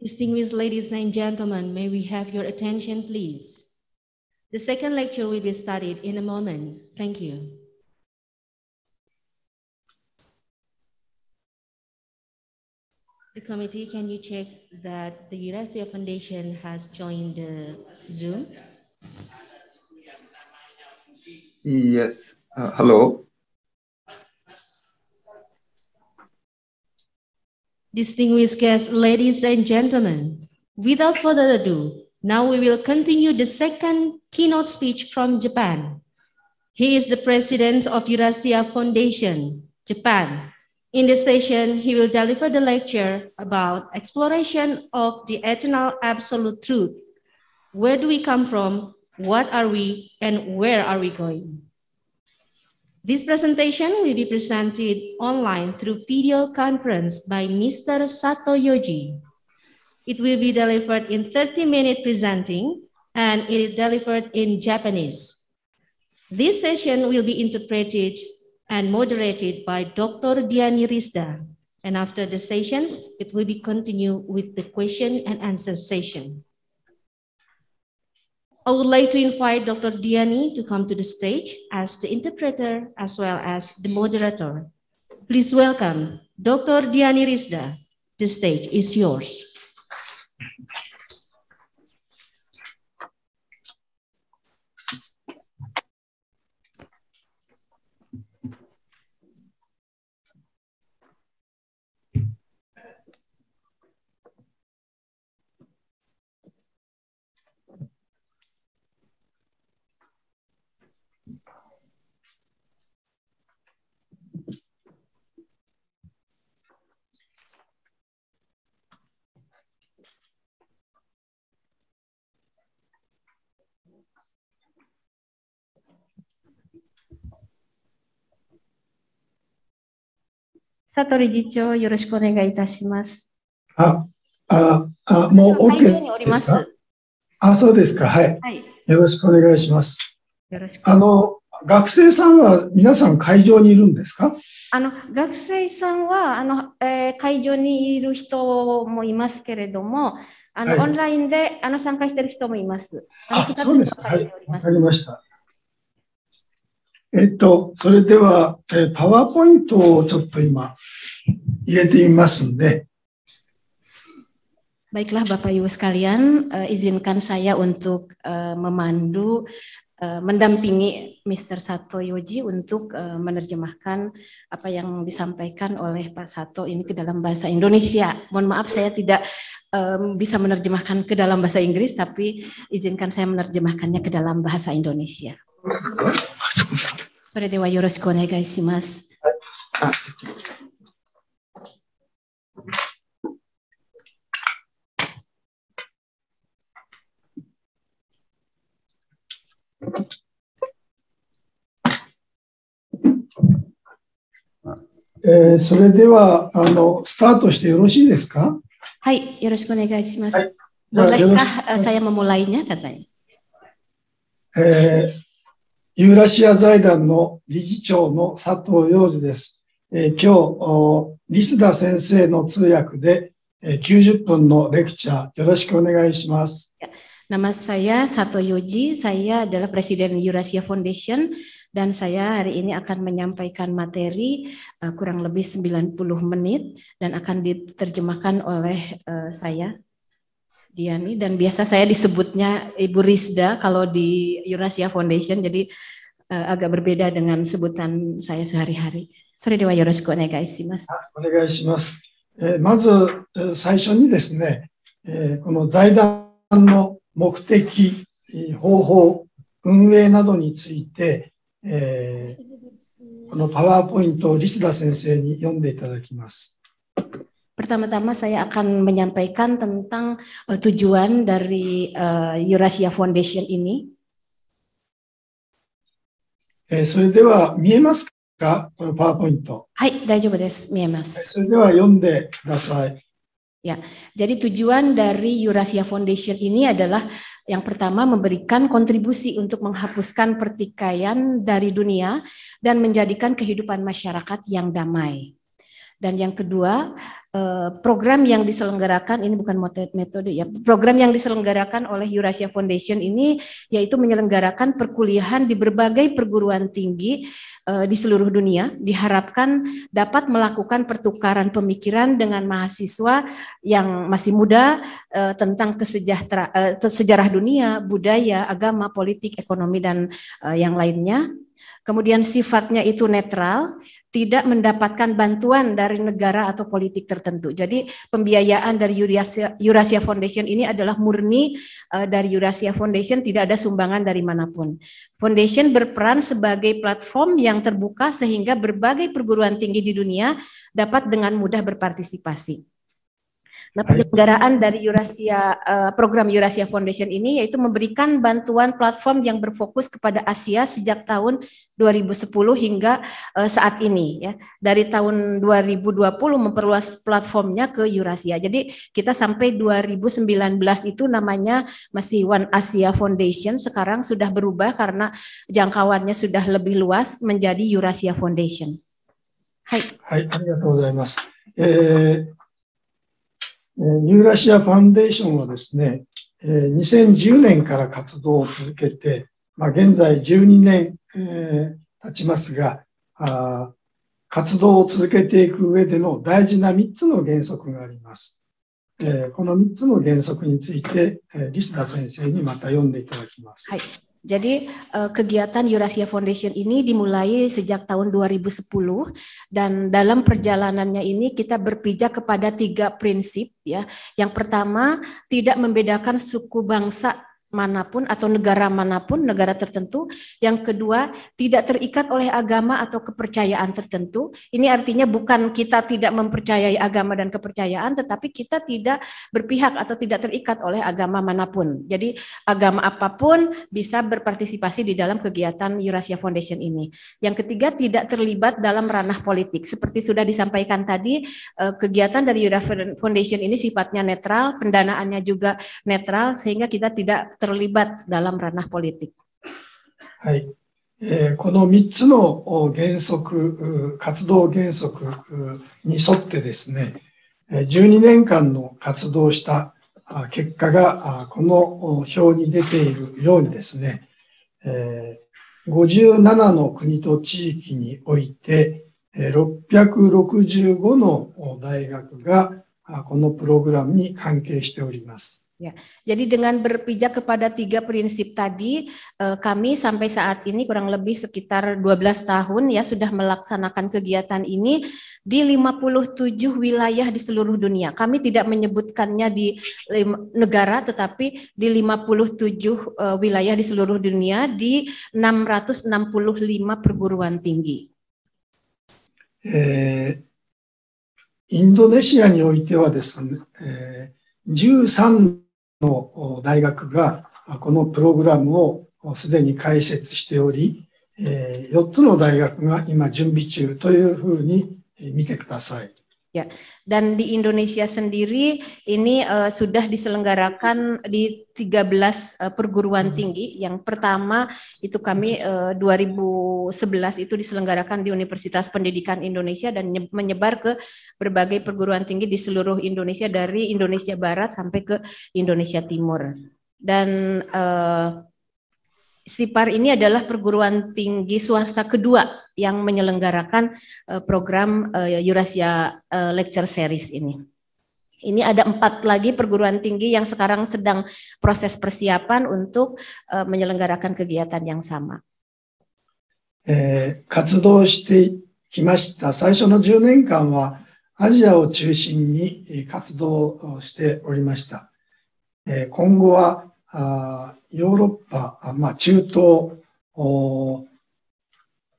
Distinguished ladies and gentlemen, may we have your attention, please? The second lecture will be studied in a moment. Thank you. The committee, can you check that the Eurasia Foundation has joined the uh, Zoom? Yes. Uh, hello. Distinguished guests, ladies and gentlemen, without further ado, now we will continue the second keynote speech from Japan. He is the president of Eurasia Foundation, Japan. In this session, he will deliver the lecture about exploration of the eternal absolute truth. Where do we come from? What are we? And where are we going? This presentation will be presented online through video conference by Mr. Sato Yoji. It will be delivered in 30-minute presenting and it is delivered in Japanese. This session will be interpreted and moderated by Dr. Diani Rizda. And after the sessions, it will be continued with the question and answer session. I would like to invite Dr. Diani to come to the stage as the interpreter as well as the moderator. Please welcome Dr. Diani Rizda. The stage is yours. 佐藤理事長、よろしくお願いいたします。あ、あ、あもう OK ですかあ、そうですか、はい。はい。よろしくお願いします。よろしく。あの、学生さんは皆さん会場にいるんですかあの学生さんはあの、えー、会場にいる人もいますけれども、あの、はい、オンラインであの参加している人もいます。あそうですか。はい、わかりました。えっと、それでは、えパワーポイントをちょっと今入れてみますんで。Baiklah Bapak Ibu sekalian, uh, izinkan saya untuk uh, memandu, uh, mendampingi Mr. Sato Yoji untuk uh, menerjemahkan apa yang disampaikan oleh Pak Sato ini ke dalam bahasa Indonesia. Mohon maaf saya tidak um, bisa menerjemahkan ke dalam bahasa Inggris, tapi izinkan saya menerjemahkannya ke dalam bahasa Indonesia. それではよろしくお願いします。えー、それではあのスタートしてよろしいですかはい、よろしくお願いします。はい、ユーラシア財団の理事長の佐藤洋二ですえ今日リスダ先生の通訳でえ分のレクチャーよろしくお願いします nama saya Sato Yoji, saya adalah Presiden Eurasia Foundation dan saya hari ini akan menyampaikan materi uh, kurang lebih 90 menit dan akan diterjemahkan oleh uh, saya Diani dan biasa saya disebutnya Ibu Rizda kalau di Eurasia Foundation jadi uh, agak berbeda dengan sebutan saya sehari-hari. それではよろしくお願いします。お願いします。えー、まず、えー、最初にですね、えー、この財団の目的、方法、運営などについて、えー、このパワーポイントをリスダ先生に読んでいただきます。Pertama-tama ah, eh, eh, saya akan menyampaikan tentang uh, tujuan dari uh, Eurasia Foundation ini. えー、それでは見えますかこのパワーポイント。はい、大丈夫です。見えます。それでは読んでください。Ya, jadi tujuan dari Eurasia Foundation ini adalah yang pertama memberikan kontribusi untuk menghapuskan pertikaian dari dunia dan menjadikan kehidupan masyarakat yang damai. Dan yang kedua, eh, program yang diselenggarakan ini bukan metode ya, program yang diselenggarakan oleh Eurasia Foundation ini yaitu menyelenggarakan perkuliahan di berbagai perguruan tinggi eh, di seluruh dunia diharapkan dapat melakukan pertukaran pemikiran dengan mahasiswa yang masih muda eh, tentang kesejahtera sejarah dunia, budaya, agama, politik, ekonomi dan yang lainnya kemudian sifatnya itu netral, tidak mendapatkan bantuan dari negara atau politik tertentu. Jadi pembiayaan dari Eurasia, Eurasia Foundation ini adalah murni uh, dari Eurasia Foundation, tidak ada sumbangan dari manapun. Foundation berperan sebagai platform yang terbuka sehingga berbagai perguruan tinggi di dunia dapat dengan mudah berpartisipasi. Nah, penyelenggaraan dari Eurasia eh, program Eurasia Foundation ini yaitu memberikan bantuan platform yang berfokus kepada Asia sejak tahun 2010 hingga eh, saat ini ya. Dari tahun 2020 memperluas platformnya ke Eurasia. Jadi kita sampai 2019 itu namanya masih One Asia Foundation, sekarang sudah berubah karena jangkauannya sudah lebih luas menjadi Eurasia Foundation. Hai. Hai, kasih. ユーラシアファンデーションはですね、2010年から活動を続けて、まあ、現在12年、えー、経ちますがあ、活動を続けていく上での大事な3つの原則があります。えー、この3つの原則について、えー、リスー先生にまた読んでいただきます。はい Jadi eh, kegiatan Eurasia Foundation ini dimulai sejak tahun 2010 dan dalam perjalanannya ini kita berpijak kepada tiga prinsip ya. Yang pertama, tidak membedakan suku bangsa manapun atau negara manapun, negara tertentu. Yang kedua, tidak terikat oleh agama atau kepercayaan tertentu. Ini artinya bukan kita tidak mempercayai agama dan kepercayaan, tetapi kita tidak berpihak atau tidak terikat oleh agama manapun. Jadi agama apapun bisa berpartisipasi di dalam kegiatan Eurasia Foundation ini. Yang ketiga, tidak terlibat dalam ranah politik. Seperti sudah disampaikan tadi, eh, kegiatan dari Eurasia Foundation ini sifatnya netral, pendanaannya juga netral, sehingga kita tidak terlibat dalam ranah politik. はい。えー、この3つの原則、活動原則に沿ってですね、12年間の活動した結果がこの表に出ているようにですね、57の国と地域において、665の大学がこのプログラムに関係しております。Ya, jadi dengan berpijak kepada tiga prinsip tadi, eh, kami sampai saat ini kurang lebih sekitar 12 tahun ya sudah melaksanakan kegiatan ini di 57 wilayah di seluruh dunia. Kami tidak menyebutkannya di negara tetapi di 57 eh, wilayah di seluruh dunia di 665 perguruan tinggi. Eh, Indonesia においてはですね、えー13の大学がこのプログラムをすでに開設しており、4つの大学が今準備中というふうに見てください。Ya, dan di Indonesia sendiri ini uh, sudah diselenggarakan di 13 uh, eh, perguruan hmm. tinggi. Yang pertama itu kami uh, eh, 2011 itu diselenggarakan di Universitas Pendidikan Indonesia dan menyebar ke berbagai perguruan tinggi di seluruh Indonesia dari Indonesia Barat sampai ke Indonesia Timur. Dan uh, Sipar ini adalah perguruan tinggi swasta kedua yang menyelenggarakan eh, program eh, Eurasia eh, Lecture Series ini. Ini ada empat lagi perguruan tinggi yang sekarang sedang proses persiapan untuk menyelenggarakan kegiatan yang sama. Eh, 10あヨーロッパ、まあ、中東、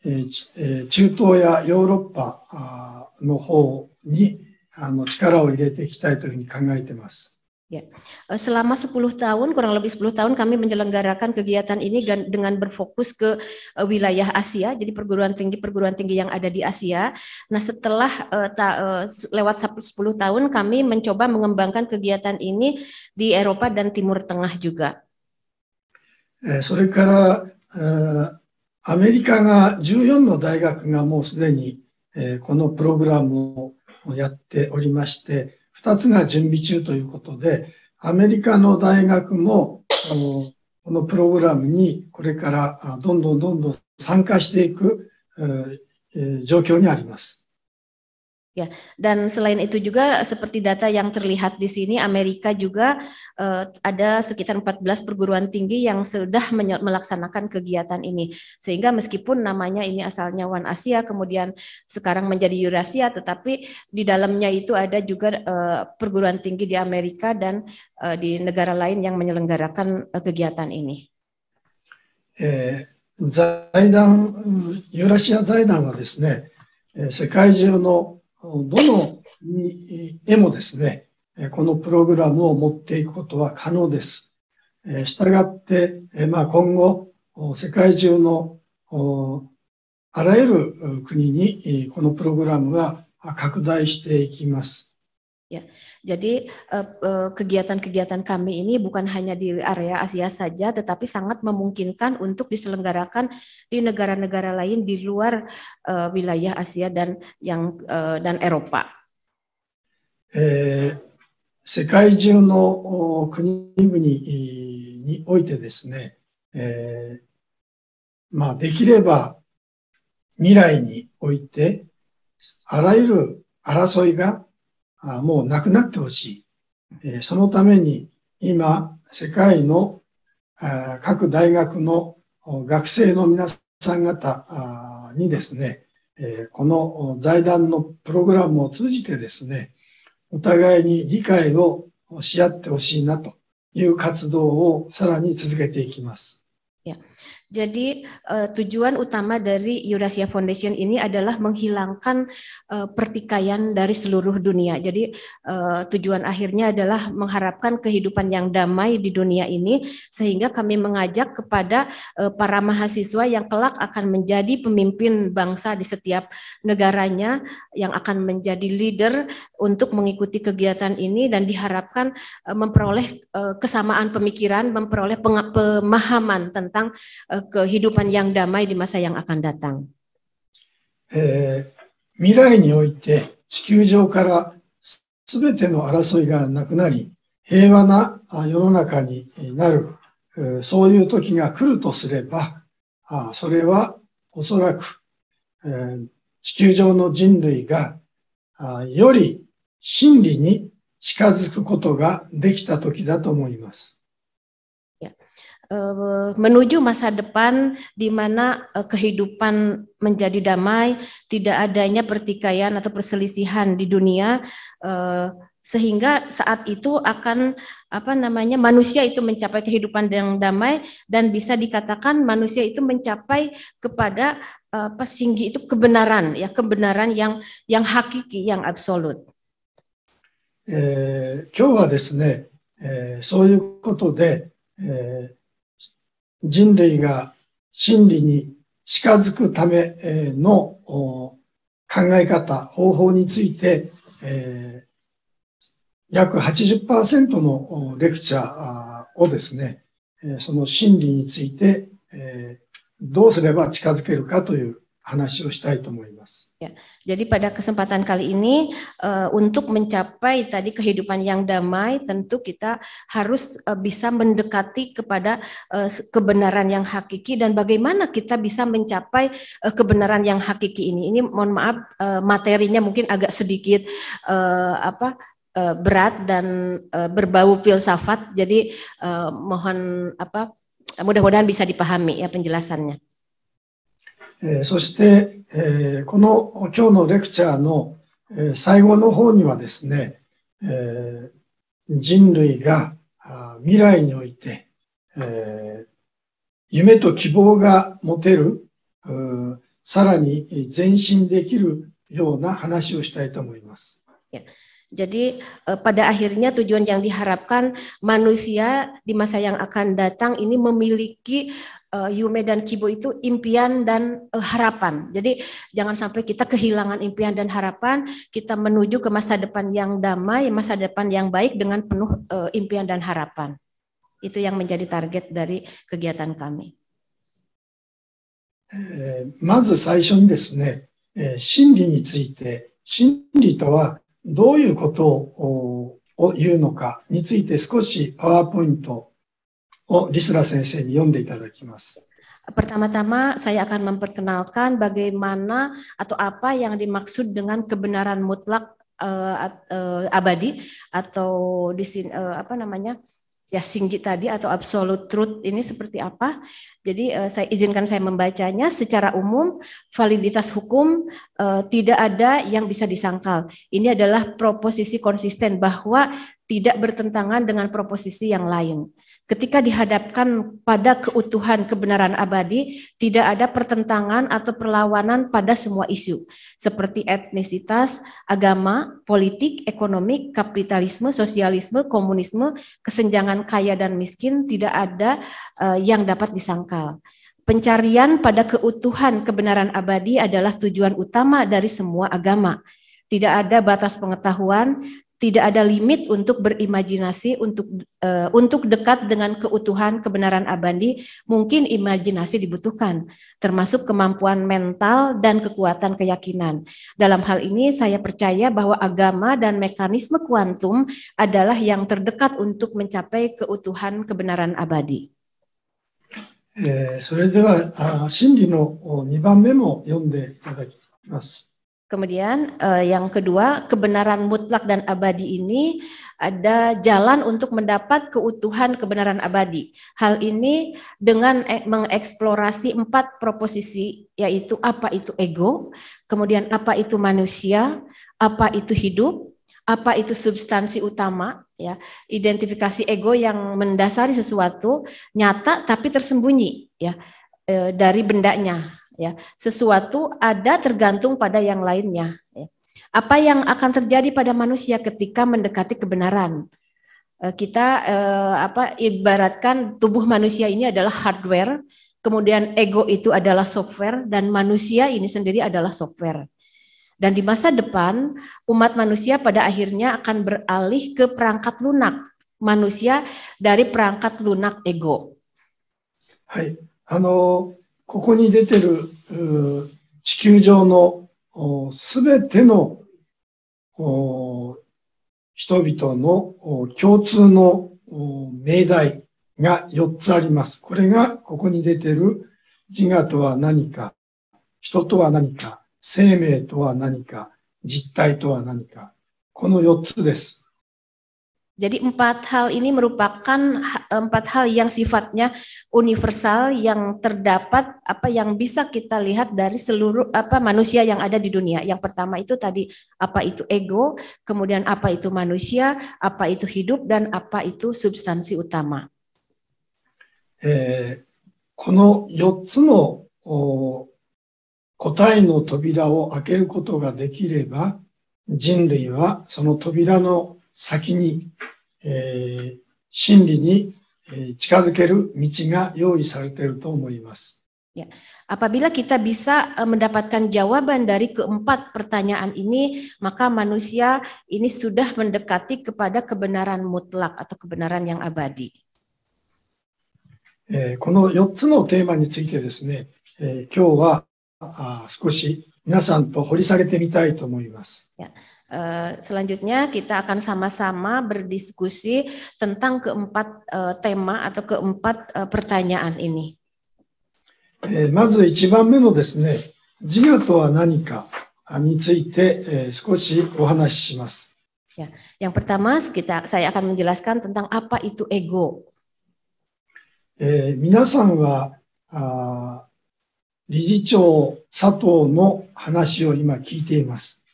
え中東やヨーロッパの方にあの力を入れていきたいというふうに考えています。Ya. Eh, selama 10 tahun, kurang lebih 10 tahun kami menyelenggarakan kegiatan ini dengan berfokus ke eh, wilayah Asia, jadi perguruan tinggi-perguruan tinggi yang ada di Asia. Nah setelah eh, lewat 10 tahun kami mencoba mengembangkan kegiatan ini di Eropa dan Timur Tengah juga. それから、アメリカが14の大学がもうすでにこのプログラムをやっておりまして、2つが準備中ということで、アメリカの大学も、このプログラムにこれからどんどんどんどん参加していく状況にあります。Ya, dan selain itu juga seperti data yang terlihat di sini Amerika juga eh, ada sekitar 14 perguruan tinggi yang sudah melaksanakan kegiatan ini. Sehingga meskipun namanya ini asalnya One Asia kemudian sekarang menjadi Eurasia tetapi di dalamnya itu ada juga eh, perguruan tinggi di Amerika dan eh, di negara lain yang menyelenggarakan eh, kegiatan ini. Eh, 財団ユーラシア財団はですね世界中のどの絵もですね、このプログラムを持っていくことは可能です。したがって、まあ、今後、世界中のあらゆる国にこのプログラムが拡大していきます。Yeah. Jadi eh, eh, kegiatan-kegiatan kami ini bukan hanya di area Asia saja, tetapi sangat memungkinkan untuk diselenggarakan di negara-negara lain di luar eh, wilayah Asia dan yang dan Eropa. Eh, あもうなくなってほしい、えー、そのために今、世界のあ各大学の学生の皆さん方にですね、えこの財団のプログラムを通じてですね、お互いに理解をし合ってほしいなという活動をさらに続けていきます。Yeah. Jadi uh, tujuan utama dari Eurasia Foundation ini adalah menghilangkan uh, pertikaian dari seluruh dunia. Jadi uh, tujuan akhirnya adalah mengharapkan kehidupan yang damai di dunia ini sehingga kami mengajak kepada uh, para mahasiswa yang kelak akan menjadi pemimpin bangsa di setiap negaranya yang akan menjadi leader untuk mengikuti kegiatan ini dan diharapkan uh, memperoleh uh, kesamaan pemikiran, memperoleh pemahaman tentang kehidupan yang damai di masa yang akan datang. え未来において地球上からすべての争いがなくなり平和な世の中になるそういう時が来るとすればそれはおそらく、地球上の人類がより真理に近づくことができた時だと思います。Eh, menuju masa depan di mana eh, kehidupan menjadi damai, tidak adanya pertikaian atau perselisihan di dunia eh, sehingga saat itu akan apa namanya manusia itu mencapai kehidupan yang damai dan bisa dikatakan manusia itu mencapai kepada apa singgi itu kebenaran ya kebenaran yang yang hakiki yang absolut. Eh, 人類が真理に近づくための考え方、方法について、約80%のレクチャーをですね、その真理について、えどうすれば近づけるかという jadi pada kesempatan kali ini eh, untuk mencapai tadi kehidupan yang damai tentu kita harus eh, bisa mendekati kepada eh, kebenaran yang hakiki dan bagaimana kita bisa mencapai kebenaran yang hakiki ini. Ini mohon maaf materinya mungkin agak sedikit uh, apa uh, berat dan berbau filsafat. Jadi mohon apa mudah-mudahan bisa dipahami ya penjelasannya. えそして、えこの今日のレクチャーの、え最後の方にはですね、え人類が未来において、え夢と希望が持てる、さらに前進できるような話をしたいと思います。Yeah. Jadi eh, pada akhirnya tujuan yang diharapkan manusia di masa yang akan datang ini memiliki uh, Yume dan Kibo itu impian dan uh, harapan. Jadi jangan sampai kita kehilangan impian dan harapan, kita menuju ke masa depan yang damai, masa depan yang baik dengan penuh uh, impian dan harapan. Itu yang menjadi target dari kegiatan kami. Eh, をリスラ先生に読んでいただきます。Pertama-tama saya akan memperkenalkan bagaimana atau apa yang dimaksud dengan kebenaran mutlak uh, uh, abadi atau di sini uh, eh, apa namanya ya singgi tadi atau absolute truth ini seperti apa? Jadi uh, saya izinkan saya membacanya secara umum validitas hukum uh, tidak ada yang bisa disangkal. Ini adalah proposisi konsisten bahwa tidak bertentangan dengan proposisi yang lain ketika dihadapkan pada keutuhan kebenaran abadi, tidak ada pertentangan atau perlawanan pada semua isu, seperti etnisitas, agama, politik, ekonomi, kapitalisme, sosialisme, komunisme, kesenjangan kaya dan miskin, tidak ada uh, yang dapat disangkal. Pencarian pada keutuhan kebenaran abadi adalah tujuan utama dari semua agama. Tidak ada batas pengetahuan, tidak ada limit untuk berimajinasi untuk uh, untuk dekat dengan keutuhan kebenaran abadi mungkin imajinasi dibutuhkan termasuk kemampuan mental dan kekuatan keyakinan dalam hal ini saya percaya bahwa agama dan mekanisme kuantum adalah yang terdekat untuk mencapai keutuhan kebenaran abadi えー、それでは真理の2番目も読んでいただきます。Eh, Kemudian eh, yang kedua, kebenaran mutlak dan abadi ini ada jalan untuk mendapat keutuhan kebenaran abadi. Hal ini dengan eh, mengeksplorasi empat proposisi yaitu apa itu ego, kemudian apa itu manusia, apa itu hidup, apa itu substansi utama ya, identifikasi ego yang mendasari sesuatu nyata tapi tersembunyi ya eh, dari bendanya ya sesuatu ada tergantung pada yang lainnya ya. apa yang akan terjadi pada manusia ketika mendekati kebenaran eh, kita eh, apa ibaratkan tubuh manusia ini adalah hardware kemudian ego itu adalah software dan manusia ini sendiri adalah software dan di masa depan umat manusia pada akhirnya akan beralih ke perangkat lunak manusia dari perangkat lunak ego Hai, Ano. ここに出てる地球上のすべての人々の共通の命題が4つあります。これがここに出てる自我とは何か、人とは何か、生命とは何か、実体とは何か、この4つです。Jadi empat hal ini merupakan empat hal yang sifatnya universal yang terdapat apa yang bisa kita lihat dari seluruh apa manusia yang ada di dunia. Yang pertama itu tadi apa itu ego, kemudian apa itu manusia, apa itu hidup dan apa itu substansi utama. Eh, この4つの答えの扉を開けることができれば人類はその扉の先に、えー、真理に近づける道が用意されていると思います。Ya. Apabila kita bisa mendapatkan jawaban dari keempat pertanyaan ini, maka manusia ini sudah mendekati kepada kebenaran mutlak atau kebenaran yang abadi. この4つのテーマについてですね、今日は少し皆さんと掘り下げてみたいと思います。Yeah. Eh, selanjutnya kita akan sama-sama berdiskusi tentang keempat eh, tema atau keempat eh, pertanyaan ini. まず一番目のですね、自我とは何かについて少しお話しします。Ya, yang pertama kita, saya akan menjelaskan tentang apa itu ego. えー、皆さんはあ理事長佐藤の話を今聞いています。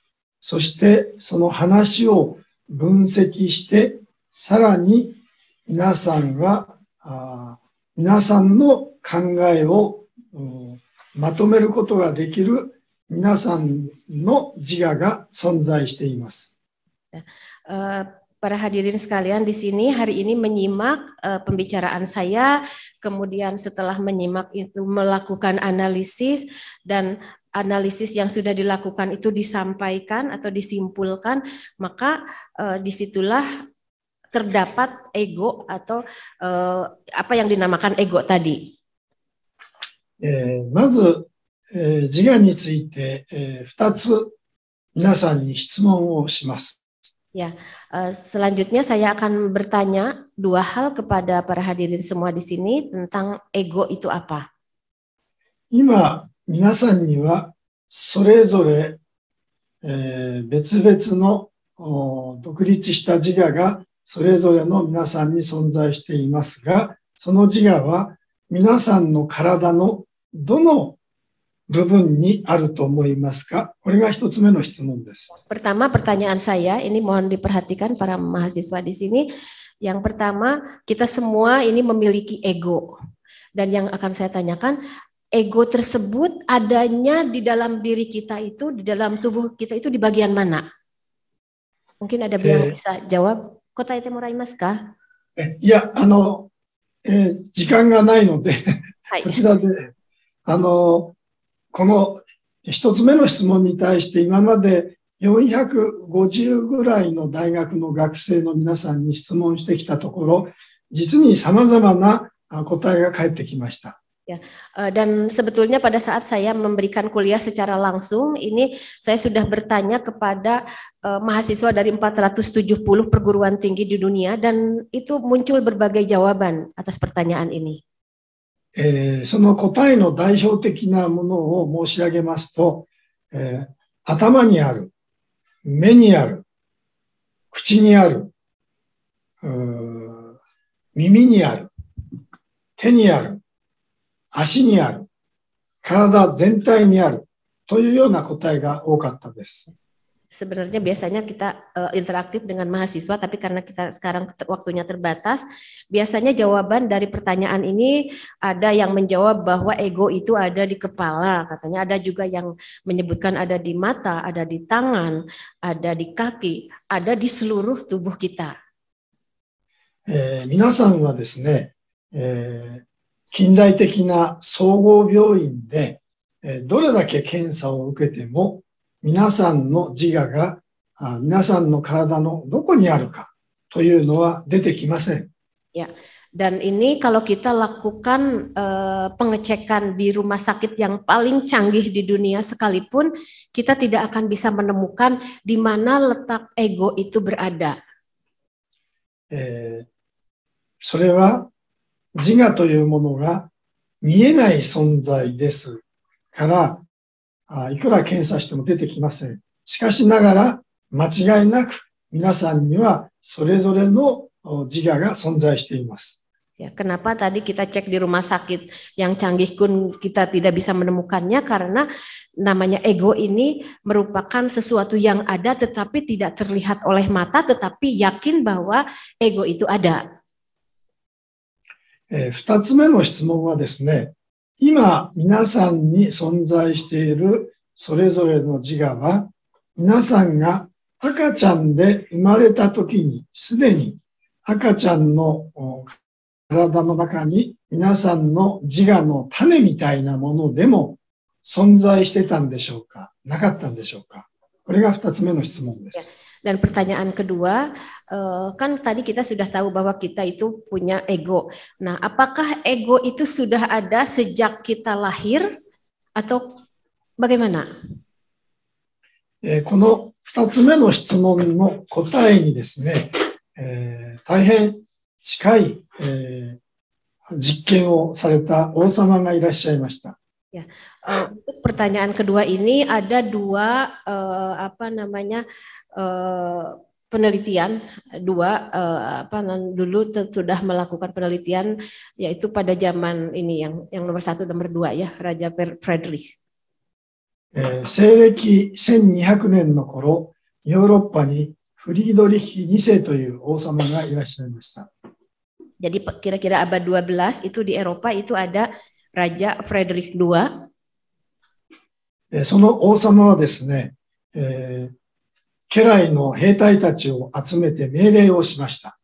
そしてその話を分析して、さらに皆さんが、あ皆さんの考えをまとめることができる皆さんの自我が存在しています。Uh, para hadirin sekalian di sini hari ini menyimak uh, pembicaraan saya, kemudian setelah menyimak itu melakukan analisis dan analisis yang sudah dilakukan itu disampaikan atau disimpulkan, maka eh, disitulah terdapat ego atau eh, apa yang dinamakan ego tadi. Eh, eh selanjutnya saya akan bertanya dua hal kepada para hadirin semua di sini tentang ego itu apa. 今皆さんにはそれぞれ、えー、別々の独立した自我がそれぞれの皆さんに存在していますが、その自我は皆さんの体のどの部分にあると思いますかこれが一つ目の質問です。Pertama pertanyaan saya, ini mohon diperhatikan para mahasiswa di sini. Yang pertama, kita semua ini memiliki ego. Dan yang akan saya tanyakan, ego tersebut adanya di dalam diri kita itu, di dalam tubuh kita itu di bagian mana? Mungkin ada yang bisa jawab. Kota itu murai mas ka? Eh, ya, ano, eh, 時間がないので、はい、こちらで、あの、この一つ目の質問に対して今まで450ぐらいの大学の学生の皆さんに質問してきたところ、実に様々な答えが返ってきました。Ya, eh, dan sebetulnya pada saat saya memberikan kuliah secara langsung, ini saya sudah bertanya kepada uh, mahasiswa dari 470 perguruan tinggi di dunia dan itu muncul berbagai jawaban atas pertanyaan ini. Eh, その答えの代表的なものを申し上げますと、えー、頭にある、目にある、口にある、耳にある、手にある、足にある、体全体にあるというような答えが多かったです。sebenarnya biasanya kita uh, interaktif dengan mahasiswa, tapi karena kita sekarang waktunya terbatas, biasanya jawaban dari pertanyaan ini ada yang menjawab bahwa ego itu ada di kepala, katanya ada juga yang menyebutkan ada di mata, ada di tangan, ada di kaki, ada di seluruh tubuh kita. Eh, 皆さんはですね、えー近代的な総合病院でどれだけ検査を受けても皆さんの自我が皆さんの体のどこにあるかというのは出てきません。Yeah. Dan ini kalau kita lakukan uh, pengecekan di rumah sakit yang paling canggih di dunia sekalipun, kita tidak akan bisa menemukan di mana letak ego itu berada. Eh, それは自我というものが見えない存在ですから、いくら検査しても出てきません。しかしながら、間違いなく皆さんにはそれぞれの自我が存在しています。Ya, kenapa tadi kita cek di rumah sakit yang canggih pun kita tidak bisa menemukannya karena namanya ego ini merupakan sesuatu yang ada tetapi tidak terlihat oleh mata tetapi yakin bahwa ego itu ada. えー、2つ目の質問はですね、今皆さんに存在しているそれぞれの自我は、皆さんが赤ちゃんで生まれた時にすでに赤ちゃんの体の中に皆さんの自我の種みたいなものでも存在してたんでしょうかなかったんでしょうかこれが2つ目の質問です。Dan pertanyaan kedua, eh, kan tadi kita sudah tahu bahwa kita itu punya ego. Nah, apakah ego itu sudah ada sejak kita lahir atau bagaimana? Eh, この2 eh, untuk pertanyaan kedua ini ada dua uh, apa namanya Eh, penelitian dua uh, apa dulu sudah melakukan penelitian yaitu pada zaman ini yang yang nomor satu nomor dua ya Raja Frederick. Eh, 西暦1200年の頃、ヨーロッパにフリードリッヒ2世という王様がいらっしゃいました。Jadi kira-kira abad 12 itu di Eropa itu ada Raja Frederick II. その王様はですね、えー家来の兵隊たちを集めて命令をしました。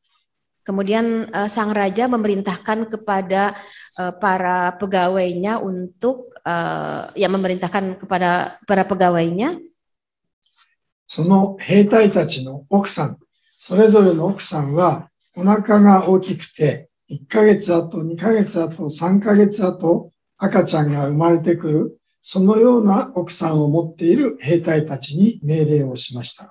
Kemudian sang raja memerintahkan kepada para pegawainya untuk ya memerintahkan kepada para pegawainya その兵隊たちの奥さん、それぞれの奥さんはお腹が大きくて、1ヶ月後、2ヶ月後、3ヶ月後、赤ちゃんが生まれてくる、そのような奥さんを持っている兵隊たちに命令をしました。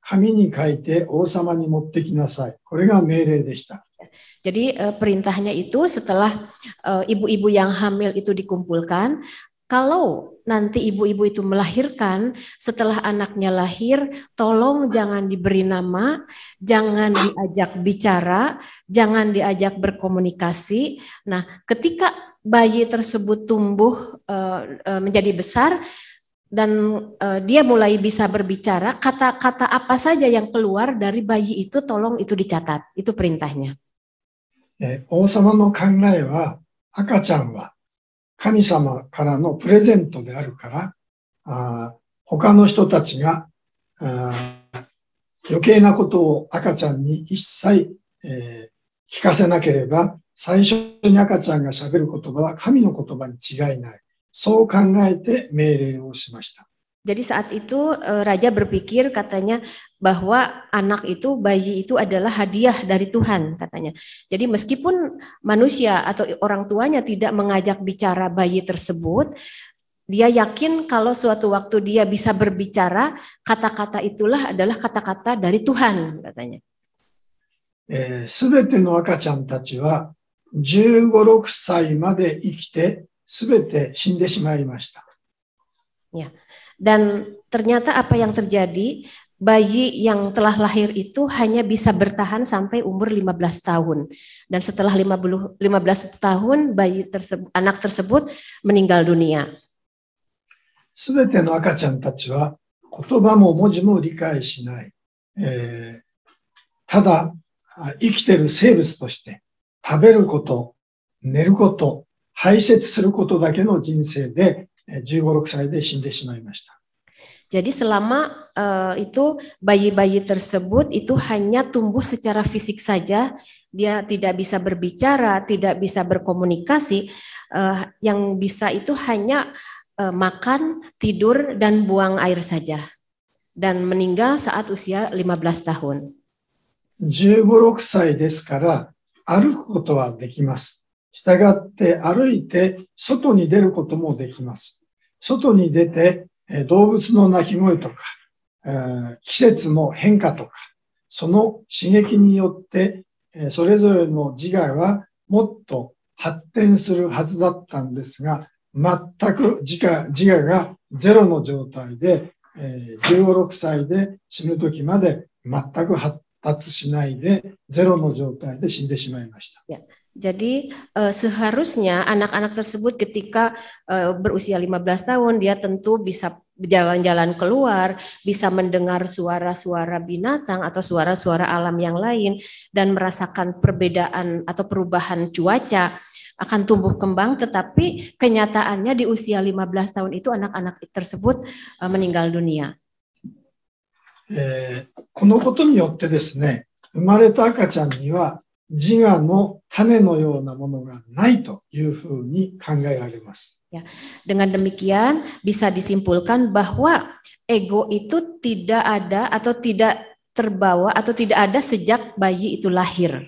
紙に書いて王様に持ってきなさい。これが命令でした。Jadi eh, perintahnya itu setelah eh, ibu-ibu yang hamil itu dikumpulkan, kalau nanti ibu-ibu itu melahirkan, setelah anaknya lahir, tolong jangan diberi nama, jangan diajak bicara, jangan diajak berkomunikasi. Nah, ketika bayi tersebut tumbuh eh, menjadi besar, dan uh, dia mulai bisa berbicara kata-kata apa saja yang keluar dari bayi itu tolong itu dicatat itu perintahnya. 王様の考えは赤ちゃんは神様からのプレゼントであるからあ他の人たちがあ余計なことを赤ちゃんに一切、えー、聞かせなければ最初に赤ちゃんがしる言葉は神の言葉に違いない。Jadi saat itu e, raja berpikir katanya bahwa anak itu bayi itu adalah hadiah dari Tuhan katanya. Jadi meskipun manusia atau orang tuanya tidak mengajak bicara bayi tersebut, dia yakin kalau suatu waktu dia bisa berbicara, kata-kata itulah adalah kata-kata dari Tuhan katanya. Eh, 15歳まで生きて全て死んでしまいました。Ya. Dan ternyata apa yang terjadi, bayi yang telah lahir itu hanya bisa bertahan sampai umur 15 tahun. Dan setelah 50, 15 tahun, bayi tersebut, anak tersebut meninggal dunia. ただ生きている生物として食べること、寝ること、排泄することだけの人生で15、6歳で死んでしまいました。Jadi selama uh, itu bayi-bayi tersebut itu hanya tumbuh secara fisik saja, dia tidak bisa berbicara, tidak bisa berkomunikasi. Uh, yang bisa itu hanya uh, makan, tidur dan buang air saja. Dan meninggal saat usia 15 tahun. 15, 16 tahun, bisa 歳ですから歩くことはできます従って歩いて外に出ることもできます。外に出て動物の鳴き声とか、季節の変化とか、その刺激によってそれぞれの自我はもっと発展するはずだったんですが、全く自我自我がゼロの状態で、15、6歳で死ぬ時まで全く発達しないで、ゼロの状態で死んでしまいました。Jadi eh, seharusnya anak-anak tersebut ketika eh, berusia 15 tahun dia tentu bisa jalan-jalan keluar, bisa mendengar suara-suara binatang atau suara-suara alam yang lain dan merasakan perbedaan atau perubahan cuaca akan tumbuh kembang tetapi kenyataannya di usia 15 tahun itu anak-anak tersebut eh, meninggal dunia. Eh, 自我の種のようなものがないというふうに考えられます。Ya. Dengan demikian bisa disimpulkan bahwa ego itu tidak ada atau tidak terbawa atau tidak ada sejak bayi itu lahir.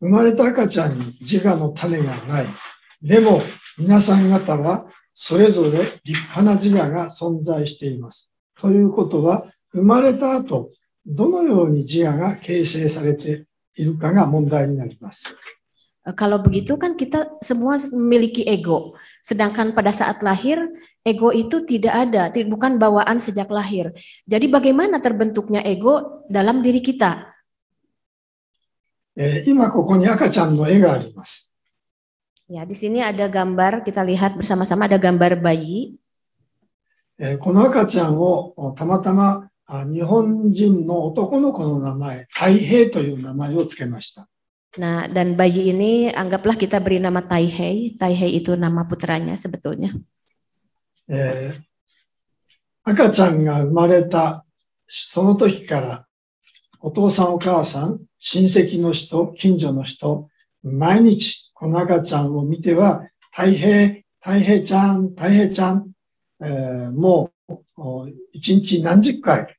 生まれた赤ちゃんに自我の種がない。でも皆さん方はそれぞれ立派な自我が存在しています。ということは生まれた後どのように自我が形成されているかが問題になります。Kalau begitu kan kita semua memiliki ego. Sedangkan pada saat lahir, ego itu tidak ada, bukan bawaan sejak lahir. Jadi bagaimana terbentuknya ego dalam diri kita? Ya di sini ada gambar, kita lihat bersama-sama ada gambar bayi. この赤ちゃんをたまたま日本人の男の子の名前、太平という名前をつけました。な a h dan bayi プラキタブリナマ p l a h kita beri nama t a i h 赤ちゃんが生まれたその時からお父さんお母さん親戚の人近所の人毎日この赤ちゃんを見ては「太平太平ちゃん太平ちゃん」えー、も1日何十回、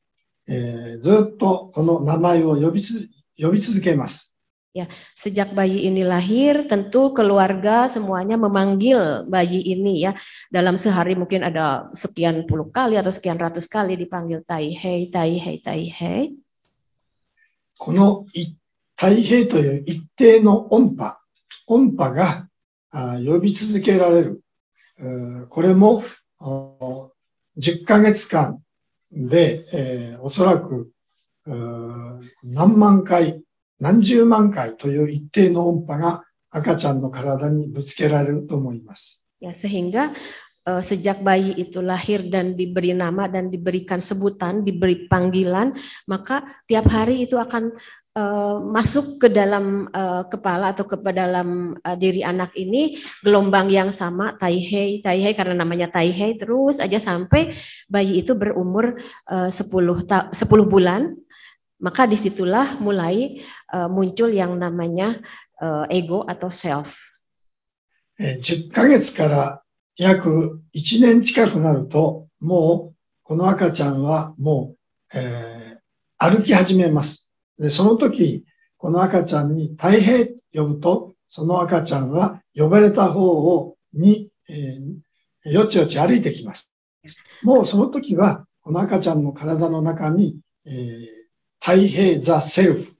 えー、ずっとこの名前を呼びつ呼び続けます。Ya, sejak bayi ini lahir, tentu keluarga semuanya memanggil bayi ini ya. Dalam sehari mungkin ada sekian puluh kali atau sekian ratus kali dipanggil Tai Hei, Tai Hei, Tai Hei. この Tai Hei という一定の音波、音波が呼び続けられる。これも10ヶ月間で、えー、おそらく何万回、何十万回という一定の音波が赤ちゃんの体にぶつけられると思います。Ya, sehingga uh, sejak bayi itu lahir dan diberi nama dan diberikan sebutan, diberi panggilan, maka tiap hari itu akan Eh, masuk ke dalam uh, kepala atau ke dalam uh, diri anak ini gelombang yang sama taihei taihei karena namanya taihei terus aja sampai bayi itu berumur uh, 10 10 bulan maka disitulah mulai uh, muncul yang namanya uh, ego atau self. 10 1年近くなるともうこの赤ちゃんはもうえー歩き始めますで、その時、この赤ちゃんに太平呼ぶと、その赤ちゃんは呼ばれた方をに、えー、よちよち歩いてきます。もうその時は、この赤ちゃんの体の中に、えー、太平ザセルフ、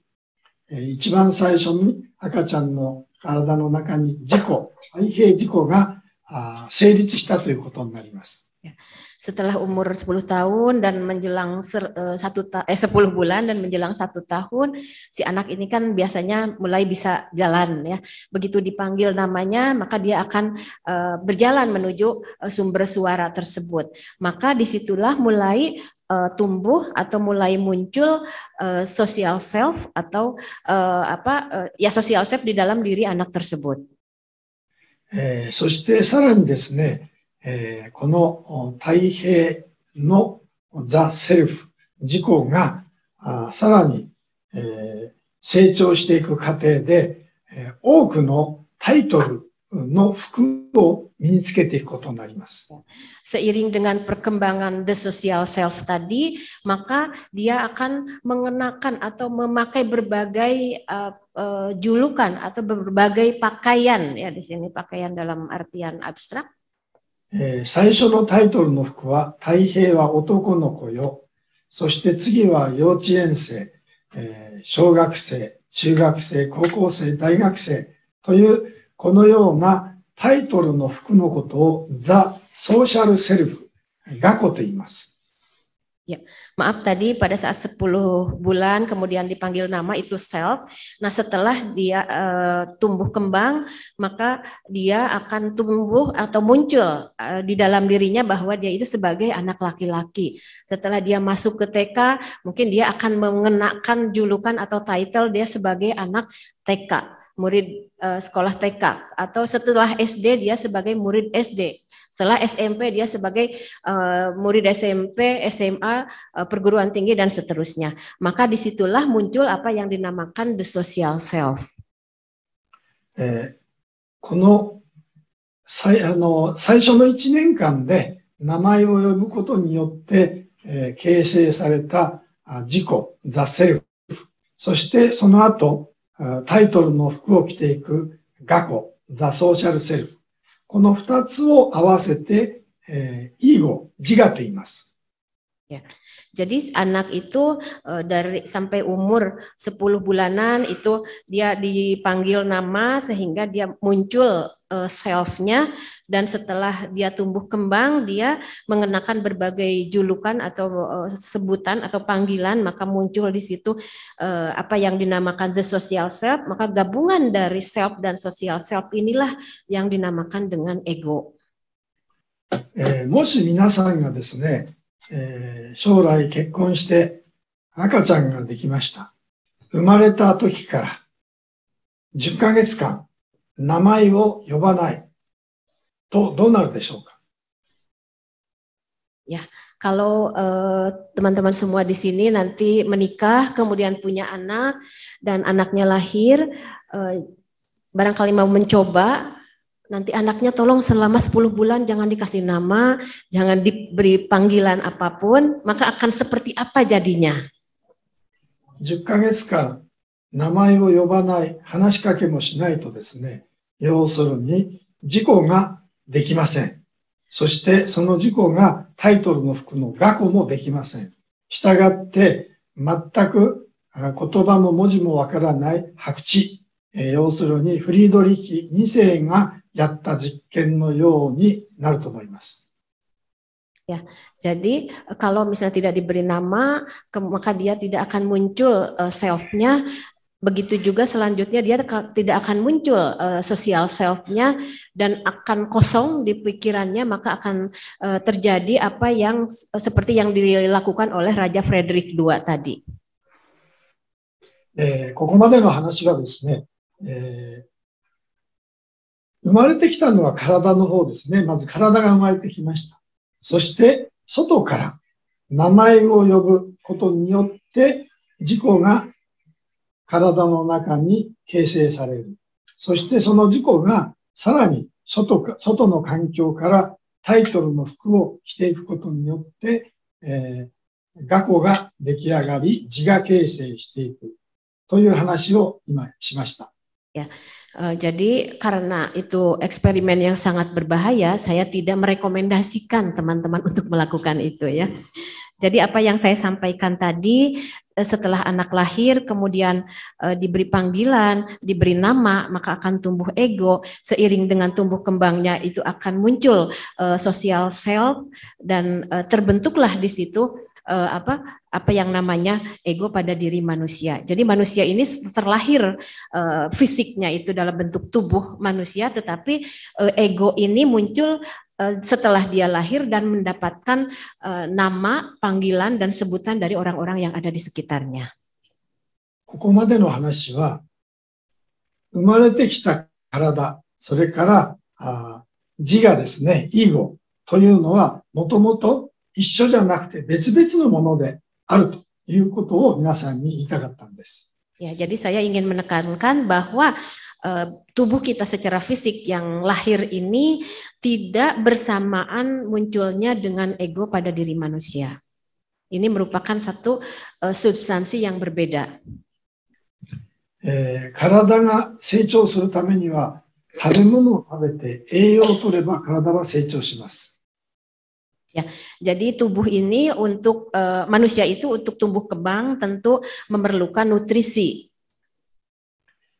えー、一番最初に赤ちゃんの体の中に事故、太平事故が成立したということになります。setelah umur 10 tahun dan menjelang ser, eh, satu ta eh 10 bulan dan menjelang satu tahun si anak ini kan biasanya mulai bisa jalan ya begitu dipanggil namanya maka dia akan eh, berjalan menuju eh, sumber suara tersebut maka disitulah mulai uh, tumbuh atau mulai muncul uh, social self atau uh, apa uh, ya social self di dalam diri anak tersebut. Eh, えー、この太平のザ・セルフ、自己がさらに、えー、成長していく過程で、えー、多くのタイトルの服を身につけていくことになります。Seiring dengan perkembangan the social self tadi, maka dia akan mengenakan atau memakai berbagai uh, uh, julukan atau berbagai pakaian ya di sini pakaian dalam artian abstrak えー、最初のタイトルの服は「太平は男の子よ」そして次は幼稚園生、えー、小学生中学生高校生大学生というこのようなタイトルの服のことを「ザ・ソーシャル・セルフ」「ガコ」と言います。Ya, maaf tadi pada saat 10 bulan kemudian dipanggil nama itu self. Nah, setelah dia e, tumbuh kembang, maka dia akan tumbuh atau muncul e, di dalam dirinya bahwa dia itu sebagai anak laki-laki. Setelah dia masuk ke TK, mungkin dia akan mengenakan julukan atau title dia sebagai anak TK, murid e, sekolah TK atau setelah SD dia sebagai murid SD setelah SMP dia sebagai uh, murid SMP, SMA, uh, eh, perguruan tinggi dan seterusnya. Maka disitulah muncul apa yang dinamakan the social self. Eh, 1 self. この Jadi anak itu uh, dari sampai umur 10 bulanan itu dia dipanggil nama sehingga dia muncul Eh, self-nya dan setelah dia tumbuh kembang dia mengenakan berbagai julukan atau eh, sebutan atau panggilan maka muncul di situ eh, apa yang dinamakan the social self maka gabungan dari self dan social self inilah yang dinamakan dengan ego. えー、もし皆さんがですね、えー、将来結婚して赤ちゃんができました。生まれた時から10ヶ月間名前を呼ばないとどうなるでしょうか Ya, kalau eh, teman-teman uh, teman -teman semua di sini nanti menikah, kemudian punya anak dan anaknya lahir, uh, barangkali mau mencoba, nanti anaknya tolong selama 10 bulan jangan dikasih nama, jangan diberi panggilan apapun, maka akan seperti apa jadinya? 10ヶ月間名前を呼ばない、話しかけもしないとですね、要するに事故ができません。そしてその事故がタイトルの服の額もできません。従って全く言葉も文字もわからない白痴、え要するにフリードリッヒ2世がやった実験のようになると思います。Ya, jadi kalau misalnya tidak diberi nama, maka dia tidak akan muncul uh, self-nya Begitu juga selanjutnya dia tidak akan muncul uh, sosial self-nya dan akan kosong di pikirannya maka akan uh, terjadi apa yang uh, seperti yang dilakukan oleh Raja Frederick II tadi. Eh, 体の中に形成される。そしてその自己がさらに外か、外の環境からタイトルの服を着ていくことによって、えー、画庫が出来上がり、自我形成していくという話を今しました。Ya, uh, jadi karena itu eksperimen yang sangat berbahaya, saya tidak merekomendasikan teman-teman untuk melakukan itu ya. Jadi apa yang saya sampaikan tadi Eh, setelah anak lahir kemudian e, diberi panggilan, diberi nama, maka akan tumbuh ego. Seiring dengan tumbuh kembangnya itu akan muncul e, eh, sosial self dan e, terbentuklah di situ e, apa apa yang namanya ego pada diri manusia. Jadi manusia ini terlahir e, fisiknya itu dalam bentuk tubuh manusia, tetapi e, ego ini muncul Eh, setelah dia lahir dan mendapatkan eh, nama, panggilan dan sebutan dari orang-orang yang ada di sekitarnya. ここまでの話は、生まれてきた体、それからあ自我ですね、イーゴというのは、もともと一緒じゃなくて別々のものであるということを皆さんに言いたかったんです。Ya, jadi saya ingin menekankan bahwa Eh, tubuh kita secara fisik yang lahir ini tidak bersamaan munculnya dengan ego pada diri manusia. Ini merupakan satu eh, substansi yang berbeda. Ya, jadi tubuh ini untuk uh, manusia itu untuk tumbuh kembang tentu memerlukan nutrisi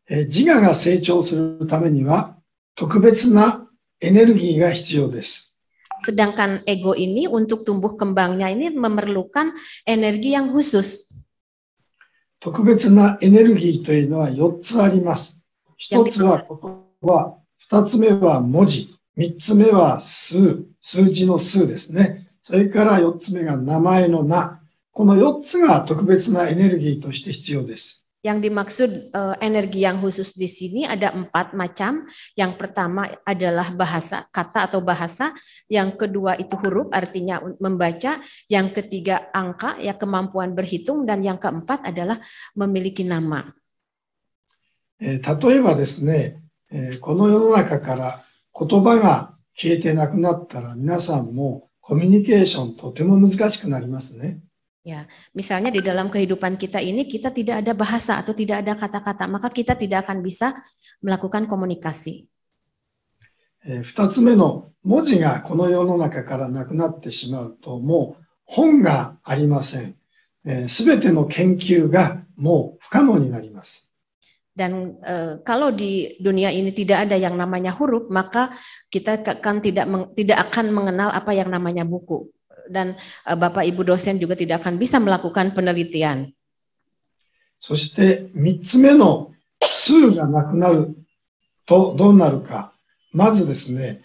自我が成長するためには特別なエネルギーが必要です。Sedangkan ego ini untuk tumbuh kembangnya ini memerlukan energi yang khusus. 特別なエネルギーというのは4つあります。1つは言葉、2つ目は文字、3つ目は数、数字の数ですね。それから4つ目が名前の名。この4つが特別なエネルギーとして必要です。Yang dimaksud eh, energi yang khusus di sini ada empat macam. Yang pertama adalah bahasa kata atau bahasa. Yang kedua itu huruf, artinya membaca. Yang ketiga angka, ya kemampuan berhitung. Dan yang keempat adalah memiliki nama. 例えばですね、この世の中から言葉が消えてなくなったら皆さんもコミュニケーションとても難しくなりますね。Eh, Ya, misalnya di dalam kehidupan kita ini kita tidak ada bahasa atau tidak ada kata-kata, maka kita tidak akan bisa melakukan komunikasi. 2 eh, e, kalau di dunia ini tidak ada yang namanya huruf, maka kita akan tidak tidak akan mengenal apa yang namanya buku dan eh, Bapak Ibu dosen juga tidak akan bisa melakukan penelitian. そして3つ目の数がなくなるとどうなるか。まずですね、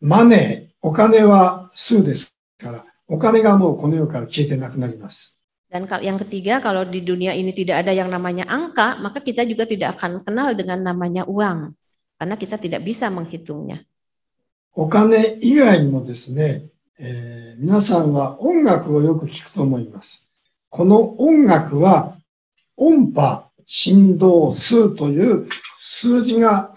マネー、お金は数ですから、お金がもうこの世から消えてなくなります。Dan yang ketiga, kalau di dunia ini tidak ada yang namanya angka, maka kita juga tidak akan kenal dengan namanya uang. Karena kita tidak bisa menghitungnya. お金以外にもですね、えー、皆さんは音楽をよく聞くと思います。この音楽は音波、振動、数という数字が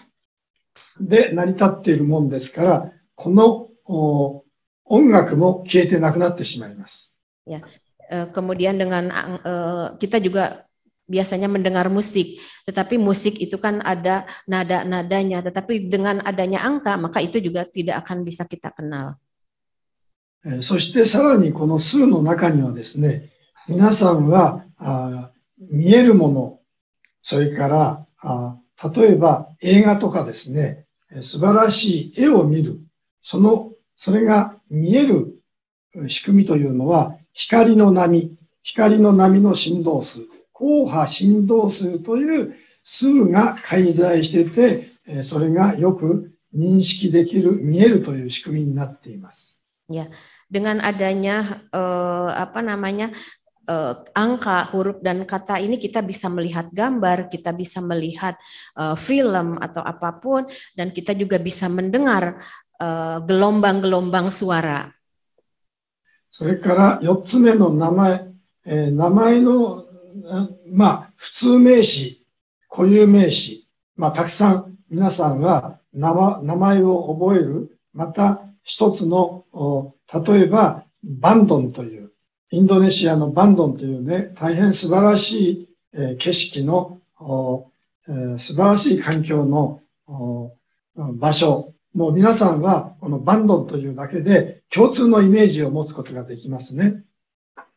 で成り立っているもんですから、この音楽も消えてなくなってしまいます。Ya. Uh, kemudian dengan uh, kita juga biasanya mendengar musik, tetapi musik itu kan ada nada-nadanya, tetapi dengan adanya angka maka itu juga tidak akan bisa kita kenal. そしてさらにこの数の中にはですね、皆さんはあ見えるもの、それからあ例えば映画とかですね、素晴らしい絵を見る、その、それが見える仕組みというのは光の波、光の波の振動数、光波振動数という数が介在してて、それがよく認識できる、見えるという仕組みになっています。Yeah. dengan adanya eh, apa namanya eh, angka, huruf dan kata ini kita bisa melihat gambar, kita bisa melihat eh, film atau apapun, dan kita juga bisa mendengar eh, gelombang-gelombang eh, eh suara. それから4つ目の名前、えー、名前の、まあ、普通名詞、固有名詞、まあ、たくさん皆さんが名前を覚える、また一つの例えば、バンドンという、インドネシアのバンドンというね、大変素晴らしい、えー、景色の、えー、素晴らしい環境の場所もう皆さんはこのバンドンというだけで共通のイメージを持つことができますね。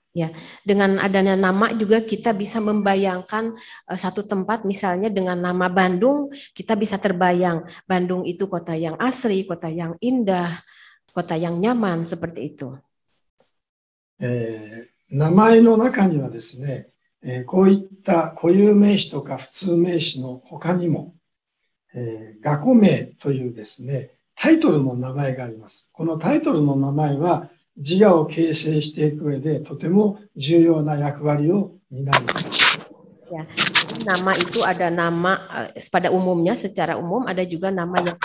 Ya, dengan adanya nama juga kita bisa membayangkan uh, satu tempat misalnya dengan nama Bandung, kita bisa terbayang Bandung itu kota yang asri, kota yang indah, kota yang nyaman seperti itu. えー、名前の中にはですね、えー、こういった固有名詞とか普通名詞の他にも、えー、学校名というですね、タイトルの名前があります。このタイトルの名前は自我を形成していく上でとても重要な役割を担います。Ya, nama itu ada nama pada umumnya secara umum ada juga nama yang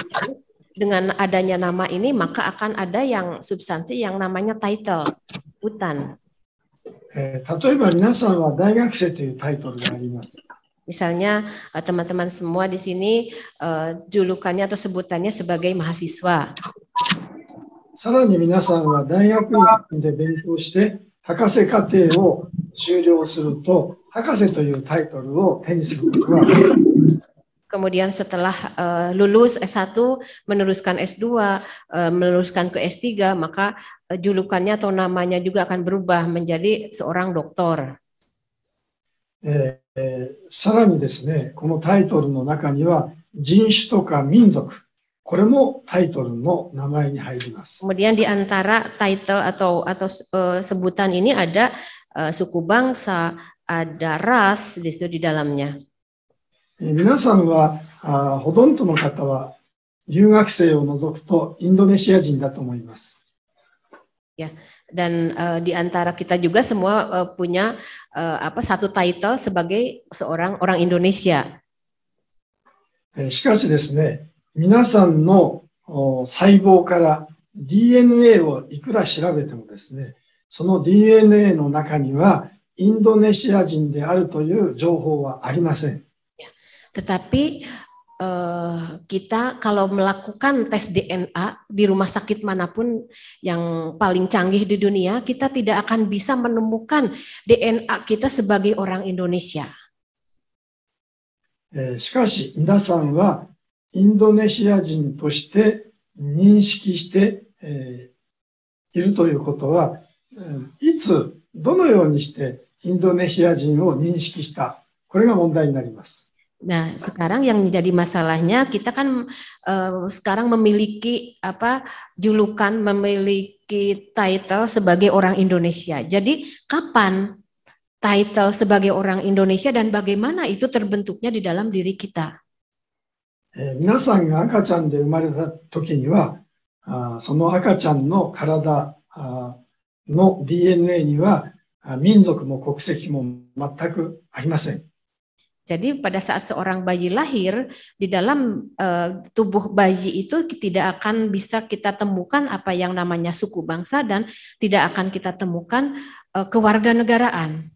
dengan adanya nama ini maka akan ada yang substansi yang namanya title, hutan. Eh, Misalnya eh, teman-teman semua di sini eh, julukannya atau sebutannya sebagai mahasiswa. さらに皆さんは大学院で勉強して博士課程を修了すると博士というタイトルを手にすることが kemudian setelah uh, lulus S1 meneruskan S2, uh, eh, meneruskan ke S3, maka uh, julukannya atau namanya juga akan berubah menjadi seorang doktor. Kemudian di antara title atau atau uh, sebutan ini ada uh, suku bangsa, ada ras di situ di dalamnya. 皆さんはあほとんどの方は留学生を除くとインドネシア人だと思います。Ya, dan uh, di antara kita juga semua uh, punya uh, apa satu title sebagai seorang orang Indonesia. しかしですね、皆さんの細胞から DNA をいくら調べてもですね、その DNA の中にはインドネシア人であるという情報はありません。Tetapi eh, kita kalau melakukan tes DNA di rumah sakit manapun yang paling canggih di dunia, kita tidak akan bisa menemukan DNA kita sebagai orang Indonesia. しかし、皆さんはインドネシア人として認識しているということは、いつ、どのようにしてインドネシア人を認識した、これが問題になります。Eh, Nah, sekarang yang menjadi masalahnya kita kan uh, sekarang memiliki apa julukan, memiliki title sebagai orang Indonesia. Jadi, kapan title sebagai orang Indonesia dan bagaimana itu terbentuknya di dalam diri kita? Eh, 皆さんが赤ちゃんで生まれた時には、その赤ちゃんの体の DNA には民族も国籍も全くありません。jadi pada saat seorang bayi lahir di dalam uh, tubuh bayi itu tidak akan bisa kita temukan apa yang namanya suku bangsa dan tidak akan kita temukan uh, kewarganegaraan.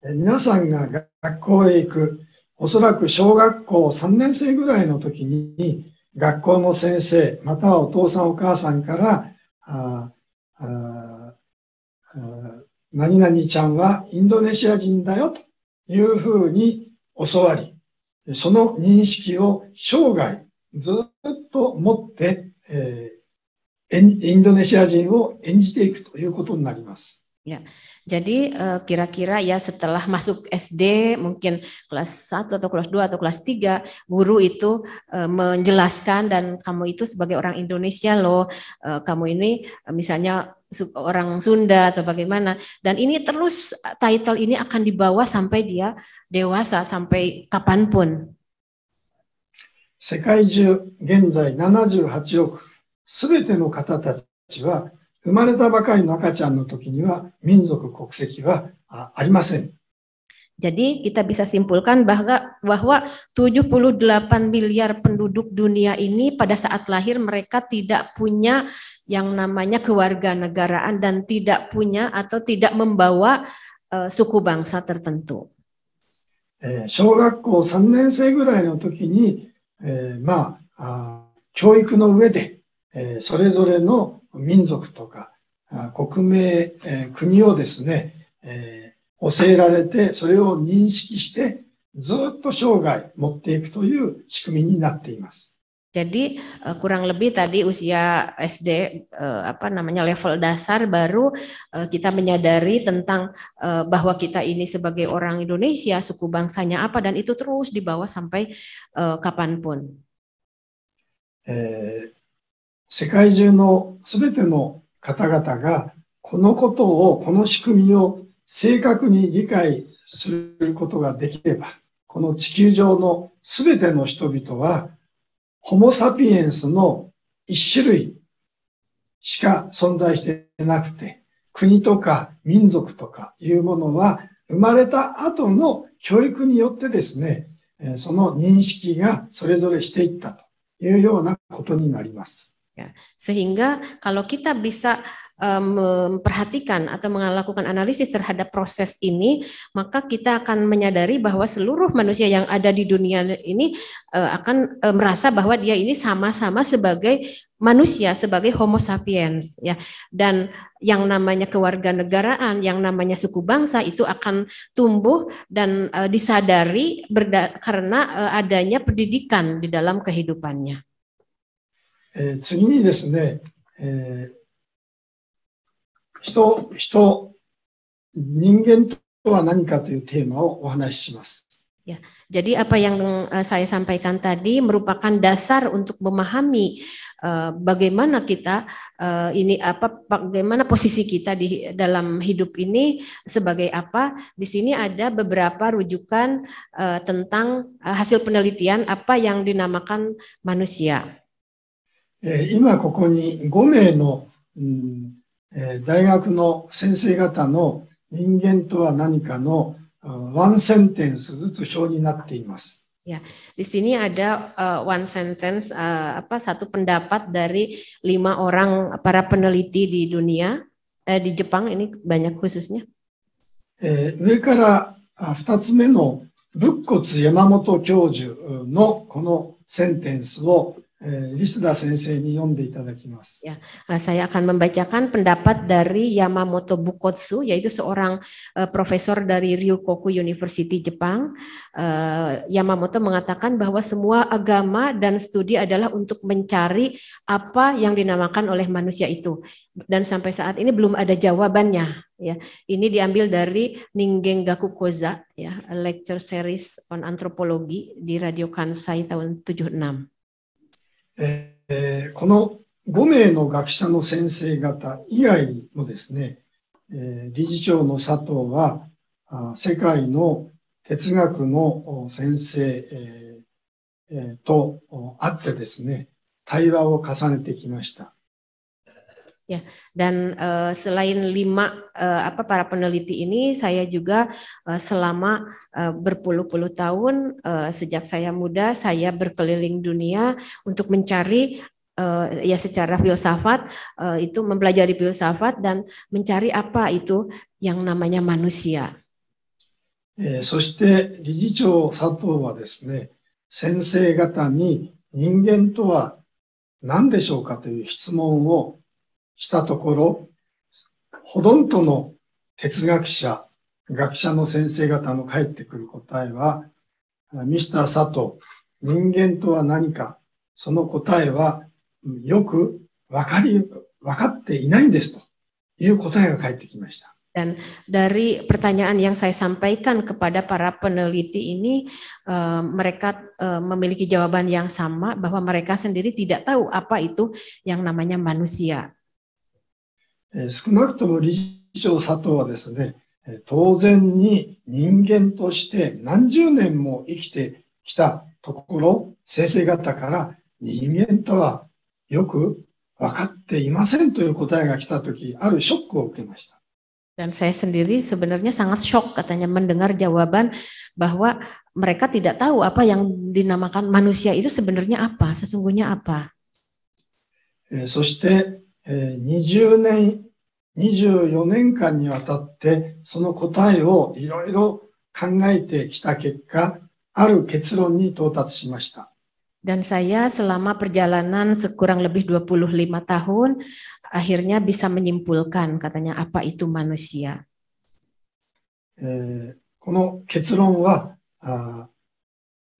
皆さんが学校へ行く、おそらく小学校3年生ぐらいの時に、学校の先生、またはお父さんお母さんから、あああ何々ちゃんはインドネシア人だよというふうに教わり、その認識を生涯ずっと持って、えー、インドネシア人を演じていくということになります。Yeah. Jadi eh, kira-kira ya setelah masuk SD mungkin kelas 1 atau kelas 2 atau kelas 3 guru itu eh, menjelaskan dan kamu itu sebagai orang Indonesia loh, eh, kamu ini misalnya orang Sunda atau bagaimana dan ini terus title ini akan dibawa sampai dia dewasa sampai kapanpun. 世界中現在78億すべての方たちは生まれたばかりの赤ちゃんの時には民族国籍はありません。Jadi kita bisa simpulkan bahwa bahwa 78 miliar penduduk dunia ini pada saat lahir mereka tidak punya yang namanya kewarganegaraan dan tidak punya atau tidak membawa uh, suku bangsa tertentu. Eh, 民族とか国名、国をですね、えー、教えられて、それを認識して、ずっと生涯持っていくという仕組みになっています。Jadi uh, kurang lebih tadi usia SD uh, apa namanya level dasar baru uh, kita menyadari tentang uh, bahwa kita ini sebagai orang Indonesia suku bangsanya apa dan itu terus dibawa sampai uh, kapanpun. Eh, 世界中の全ての方々がこのことを、この仕組みを正確に理解することができれば、この地球上の全ての人々は、ホモ・サピエンスの一種類しか存在してなくて、国とか民族とかいうものは生まれた後の教育によってですね、その認識がそれぞれしていったというようなことになります。Ya, sehingga kalau kita bisa eh, memperhatikan atau melakukan analisis terhadap proses ini, maka kita akan menyadari bahwa seluruh manusia yang ada di dunia ini eh, akan eh, merasa bahwa dia ini sama-sama sebagai manusia, sebagai homo sapiens ya. Dan yang namanya kewarganegaraan, yang namanya suku bangsa itu akan tumbuh dan disadari karena adanya pendidikan di dalam kehidupannya. えー、次にですね、えー、人、人、人間とは何かというテーマをお話しします。Ya, jadi apa yang eh, saya sampaikan tadi merupakan dasar untuk memahami uh, bagaimana kita uh, ini apa bagaimana posisi kita di dalam hidup ini sebagai apa. Di sini ada beberapa rujukan uh, tentang uh, hasil penelitian apa yang dinamakan manusia. 今ここに5名の、うんえ大学の先生方の人間とは何かのワンセンテンスずつ表になっています。Ya, di sini ada uh, one sentence uh, apa satu pendapat dari lima orang para peneliti di dunia eh, di Jepang ini banyak khususnya. Eh, 上から2つ目の仏骨山本教授のこのセンテンスを Eh, ya, eh, saya akan membacakan pendapat dari Yamamoto Bukotsu, yaitu seorang uh, profesor dari Ryukoku University Jepang. Uh, Yamamoto mengatakan bahwa semua agama dan studi adalah untuk mencari apa yang dinamakan oleh manusia itu, dan sampai saat ini belum ada jawabannya ya. Ini diambil dari Ningeng Gakukoza ya, lecture series on anthropology di Radio Kansai tahun 76. えー、この5名の学者の先生方以外にもですね、え理事長の佐藤は、世界の哲学の先生、と会ってですね、対話を重ねてきました。Ya, dan uh, selain lima uh, apa para peneliti ini, saya juga uh, selama uh, berpuluh-puluh tahun uh, sejak saya muda, saya berkeliling dunia untuk mencari uh, ya secara filsafat uh, itu mempelajari filsafat dan mencari apa itu yang namanya manusia. したところ、ほとんどの哲学者、学者の先生方の返ってくる答えは、ミスター佐藤、人間とは何か、その答えはよくわかり、わかっていないんですという答えが返ってきました。Dan dari pertanyaan yang saya sampaikan kepada para peneliti ini, uh, mereka uh, memiliki jawaban yang sama bahwa mereka sendiri tidak tahu apa itu yang namanya manusia. 少なくとも理事長佐藤はですね、当然に人間として何十年も生きてきたところ、先生方から人間とはよく分かっていませんという答えが来たとき、あるショックを受けました。Dan saya sendiri sebenarnya sangat shock katanya mendengar jawaban bahwa mereka tidak tahu apa yang dinamakan manusia itu sebenarnya apa, sesungguhnya apa. そして20年、24年間にわたってその答えをいろいろ考えてきた結果、ある結論に到達しました。Dan saya selama perjalanan sekurang lebih 25 tahun akhirnya bisa menyimpulkan katanya apa itu manusia. えー、この結論は、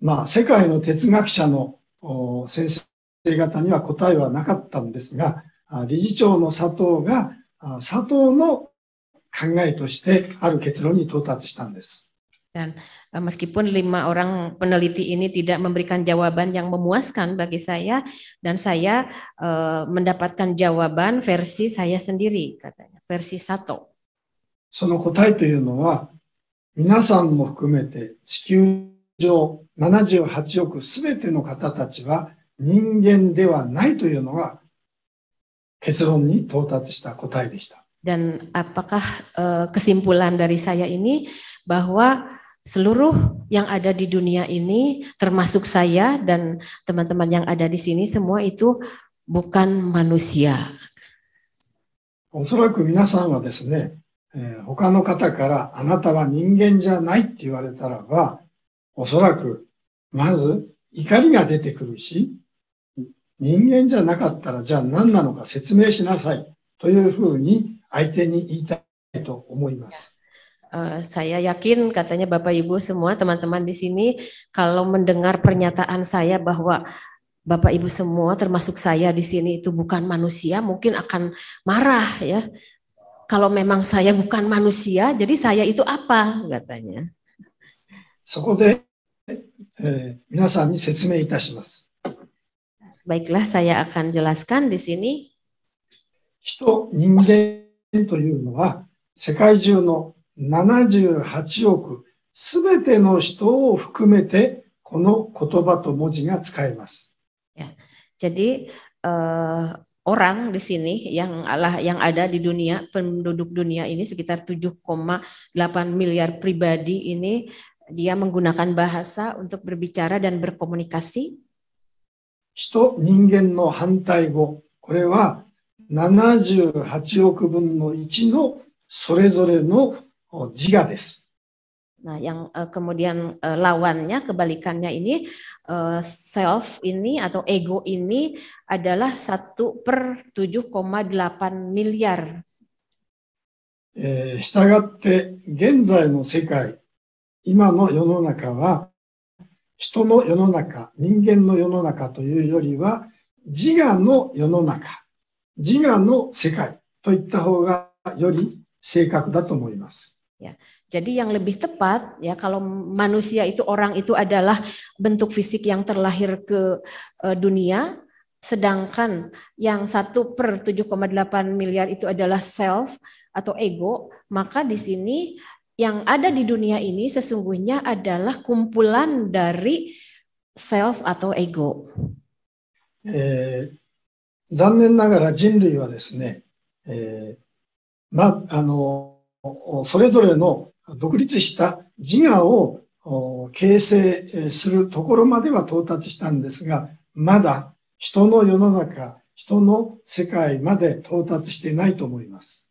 まあ、世界の哲学者の先生方には答えはなかったんですが、理事長の佐藤が佐藤の考えとしてある結論に到達したんです。Dan meskipun lima orang peneliti ini tidak memberikan jawaban yang memuaskan bagi saya, dan saya uh, mendapatkan jawaban versi saya sendiri, katanya, versi Sato. その答えというのは、皆さんも含めて地球上78億すべての方たちは人間ではないというのが結論に到達した答えでした。Dan apakah uh, kesimpulan dari saya ini bahwa seluruh yang ada di dunia ini termasuk saya dan teman-teman yang ada di sini semua itu bukan manusia. おそらく皆さんはですね、えー、他の方からあなたは人間じゃないって言われたらば、おそらくまず怒りが出てくるし、人間じゃなかったらじゃあ何なのか説明しなさいというふうに相手に言いたいと思います。Uh, eh, saya yakin katanya Bapak Ibu semua teman-teman di sini kalau mendengar pernyataan saya bahwa Bapak Ibu semua termasuk saya di sini itu bukan manusia mungkin akan marah ya. Kalau memang saya bukan manusia jadi saya itu apa katanya. 皆さんに説明いたします. Baiklah, saya akan jelaskan di sini. Ya, 78 Jadi, uh, orang di sini yang Allah yang ada di dunia, penduduk dunia ini sekitar 7,8 miliar pribadi ini dia menggunakan bahasa untuk berbicara dan berkomunikasi. 人、人間の反対語。これは78億分の1のそれぞれの自我です。Nah, yang uh, kemudian uh, lawannya, kebalikannya ini uh, self ini atau ego ini adalah 1 per 7,8 miliar. したがって現在の世界、今の世の中は人の世の中、人間の世の中というよりは、自我の世の中、自我の世界といった方がより正確だと思います。Ya. Jadi yang lebih tepat ya kalau manusia itu orang itu adalah bentuk fisik yang terlahir ke uh, dunia sedangkan yang 1 per 7,8 miliar itu adalah self atau ego, maka di sini yang ada di dunia ini sesungguhnya adalah kumpulan dari self atau ego. え残念ながら人類はですね、えまあのそれぞれの独立した自我を形成するところまでは到達したんですが、まだ人の世の中、人の世界まで到達していないと思います。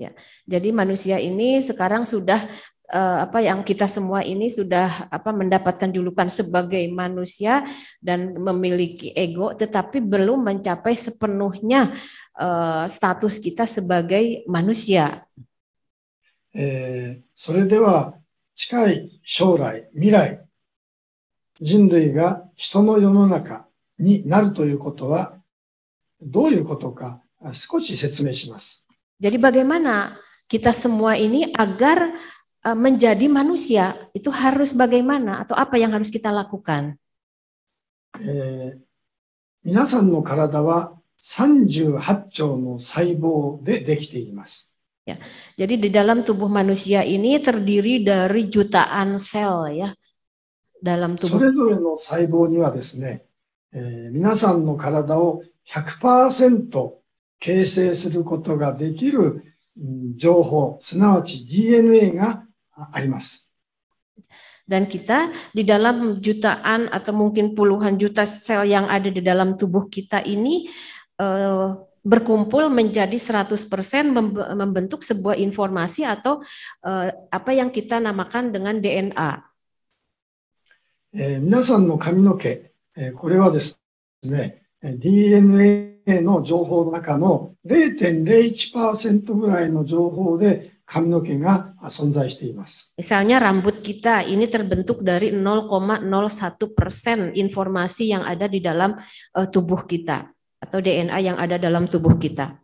Ya, jadi manusia ini sekarang sudah eh, apa yang kita semua ini sudah apa mendapatkan julukan sebagai manusia dan memiliki ego, tetapi belum mencapai sepenuhnya eh, status kita sebagai manusia. Eh, それでは近い将来、未来、人類が人の世の中になるということはどういうことか少し説明します。jadi bagaimana kita semua ini agar eh, menjadi manusia itu harus bagaimana atau apa yang harus kita lakukan? Eh, 皆さんの体は38兆の細胞でできています。Ya. Jadi di dalam tubuh manusia ini terdiri dari jutaan sel ya dalam tubuh. それぞれの細胞にはですね、えー、皆さんの体を100%形成することができる情報、すなわち DNA があります。dan kita di dalam jutaan atau mungkin puluhan juta sel yang ada di dalam tubuh kita ini uh, berkumpul menjadi 100% membentuk sebuah informasi atau uh, apa yang kita namakan dengan DNA. Eh, DNA. の情報の中の0.01%ぐらいの情報で髪の毛が存在しています。Misalnya rambut kita ini terbentuk dari 0,01% informasi yang ada di dalam uh, tubuh kita atau DNA yang ada dalam tubuh kita.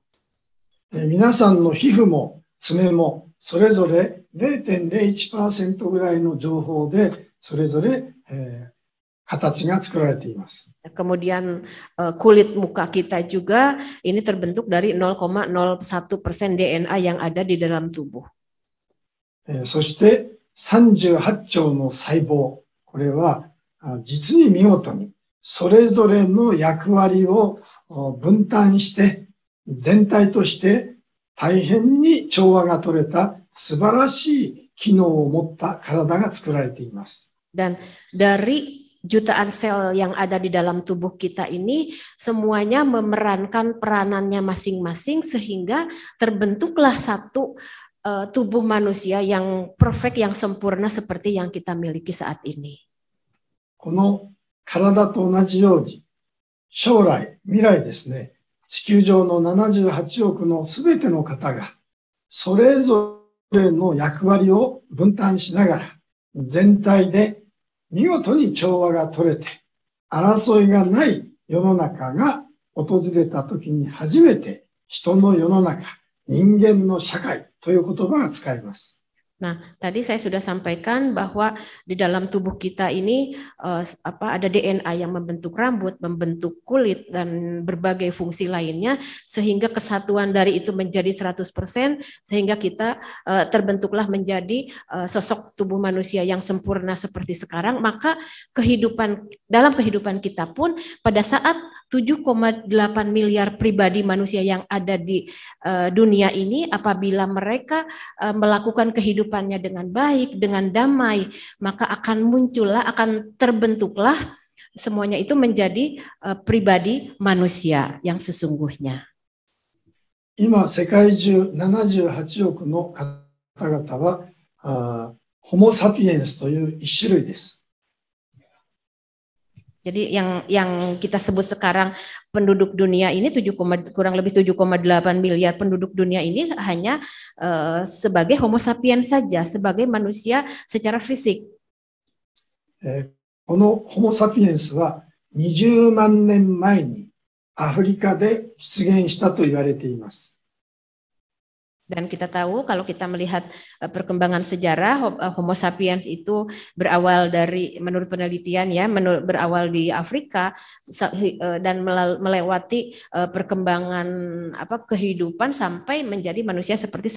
皆さんの皮膚も爪もそれぞれ0.01%ぐらいの情報でそれぞれ、えー Kemudian eh, kulit muka kita juga ini terbentuk dari 0,01% DNA yang ada di dalam tubuh. Eh, そして38兆の細胞、これは実に見事にそれぞれの役割を分担して全体として大変に調和が取れた素晴らしい機能を持った体が作られています。Dan dari jutaan sel yang ada di dalam tubuh kita ini semuanya memerankan peranannya masing-masing sehingga terbentuklah satu uh, tubuh manusia yang perfect yang sempurna seperti yang kita miliki saat ini. この体と同じように将来未来ですね地球上の78億のすべての方がそれぞれの役割を分担しながら全体で見事に調和が取れて争いがない世の中が訪れた時に初めて人の世の中人間の社会という言葉が使えます Nah, tadi saya sudah sampaikan bahwa di dalam tubuh kita ini eh, apa ada DNA yang membentuk rambut, membentuk kulit dan berbagai fungsi lainnya sehingga kesatuan dari itu menjadi 100% sehingga kita eh, terbentuklah menjadi eh, sosok tubuh manusia yang sempurna seperti sekarang, maka kehidupan dalam kehidupan kita pun pada saat 7,8 miliar pribadi manusia yang ada di uh, dunia ini apabila mereka uh, melakukan kehidupannya dengan baik, dengan damai, maka akan muncullah akan terbentuklah semuanya itu menjadi uh, pribadi manusia yang sesungguhnya. 今世界中78億の方々はあホモ・サピエンスという1種類です。jadi yang yang kita sebut sekarang penduduk dunia ini 7, kurang lebih 7,8 miliar penduduk dunia ini hanya uh, sebagai homo sapiens saja, sebagai manusia secara fisik. Eh, homo wa 20 Afrika 万年前にアフリカで出現したと言われています dan kita tahu kalau kita melihat eh, perkembangan sejarah eh, Homo sapiens itu berawal dari menurut penelitian ya menurut, berawal di Afrika eh, dan melewati perkembangan apa kehidupan sampai menjadi manusia seperti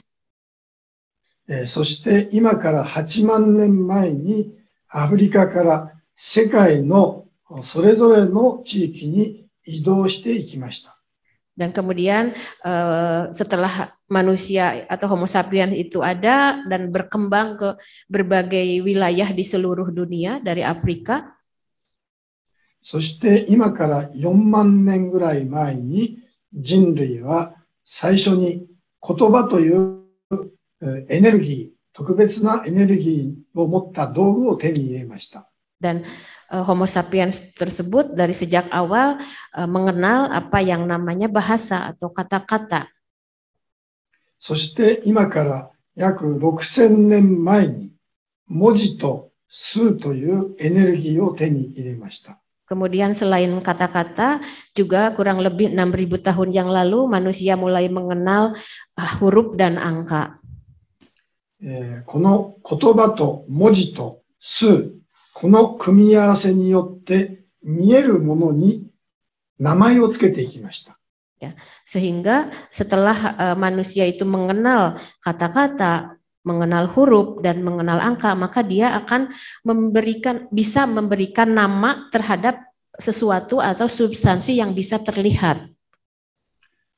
そして今から8万年前にアフリカから世界のそれぞれの地域に移動していきました。dan kemudian eh, setelah manusia atau Homo sapiens itu ada dan berkembang ke berbagai wilayah di seluruh dunia dari Afrika. そして今から4万年ぐらい前に人類は最初に言葉というエネルギー、特別なエネルギーを持った道具を手に入れました。Dan Eh, Homo sapiens tersebut dari sejak awal eh, mengenal apa yang namanya bahasa atau kata kata Kemudian selain kata-kata juga kurang lebih 6000 tahun yang lalu manusia mulai mengenal eh, huruf dan angka. この組み合わせによって見えるものに名前をつけていきました。Ya, sehingga setelah uh, manusia itu mengenal kata-kata, mengenal huruf dan mengenal angka, maka dia akan memberikan bisa memberikan nama terhadap sesuatu atau substansi yang bisa terlihat.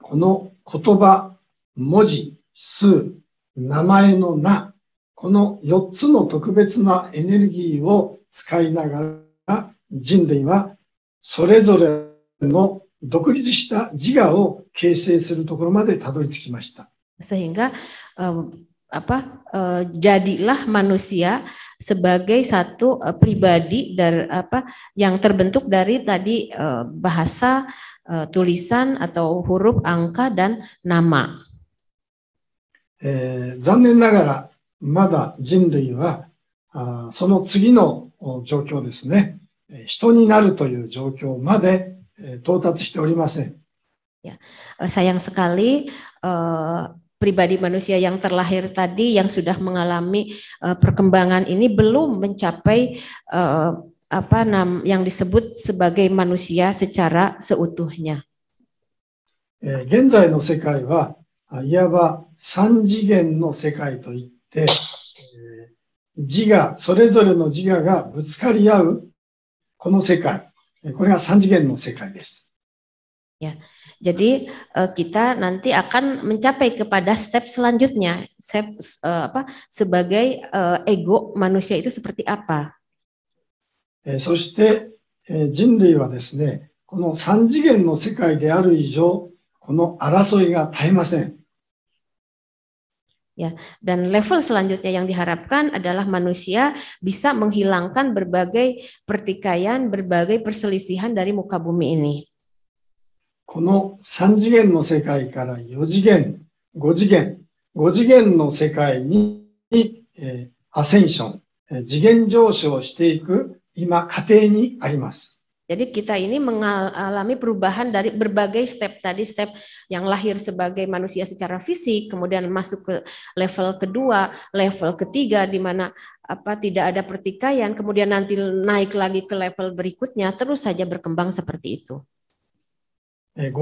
この言葉、文字、数、名前の名、この4つの特別なエネルギーを使いながら人類はそれぞれの独立した自我を形成するところまでたどり着きました。Sehingga um, apa uh, jadilah manusia sebagai satu uh, pribadi dari apa yang terbentuk dari tadi uh, bahasa uh, tulisan atau huruf angka dan nama. えー、残念ながらまだ人類はあその次の状況ですね、人になるという状況まで到達しておりません。Ya, sayang sekali uh, pribadi manusia yang terlahir tadi yang sudah mengalami uh, perkembangan ini belum mencapai uh, apa nam yang disebut sebagai manusia secara seutuhnya. 現在の世界はいわば三次元の世界といって自我、それぞれの自我がぶつかり合う、この世界。これが三次元の世界です。Ya. Jadi kita nanti akan mencapai kepada step selanjutnya, step apa sebagai ego manusia itu seperti apa. そして人類はですね、この三次元の世界である以上、この争いが絶えません。ya dan level selanjutnya yang diharapkan adalah manusia bisa menghilangkan berbagai pertikaian berbagai perselisihan dari muka bumi ini この3次元の世界から4次元、5次元、5次元の世界に、えー、アセンション、次元上昇していく今過程にあります。jadi kita ini mengalami perubahan dari berbagai step tadi step yang lahir sebagai manusia secara fisik, kemudian masuk ke level kedua, level ketiga di mana apa tidak ada pertikaian, kemudian nanti naik lagi ke level berikutnya terus saja berkembang seperti itu. 5 eh,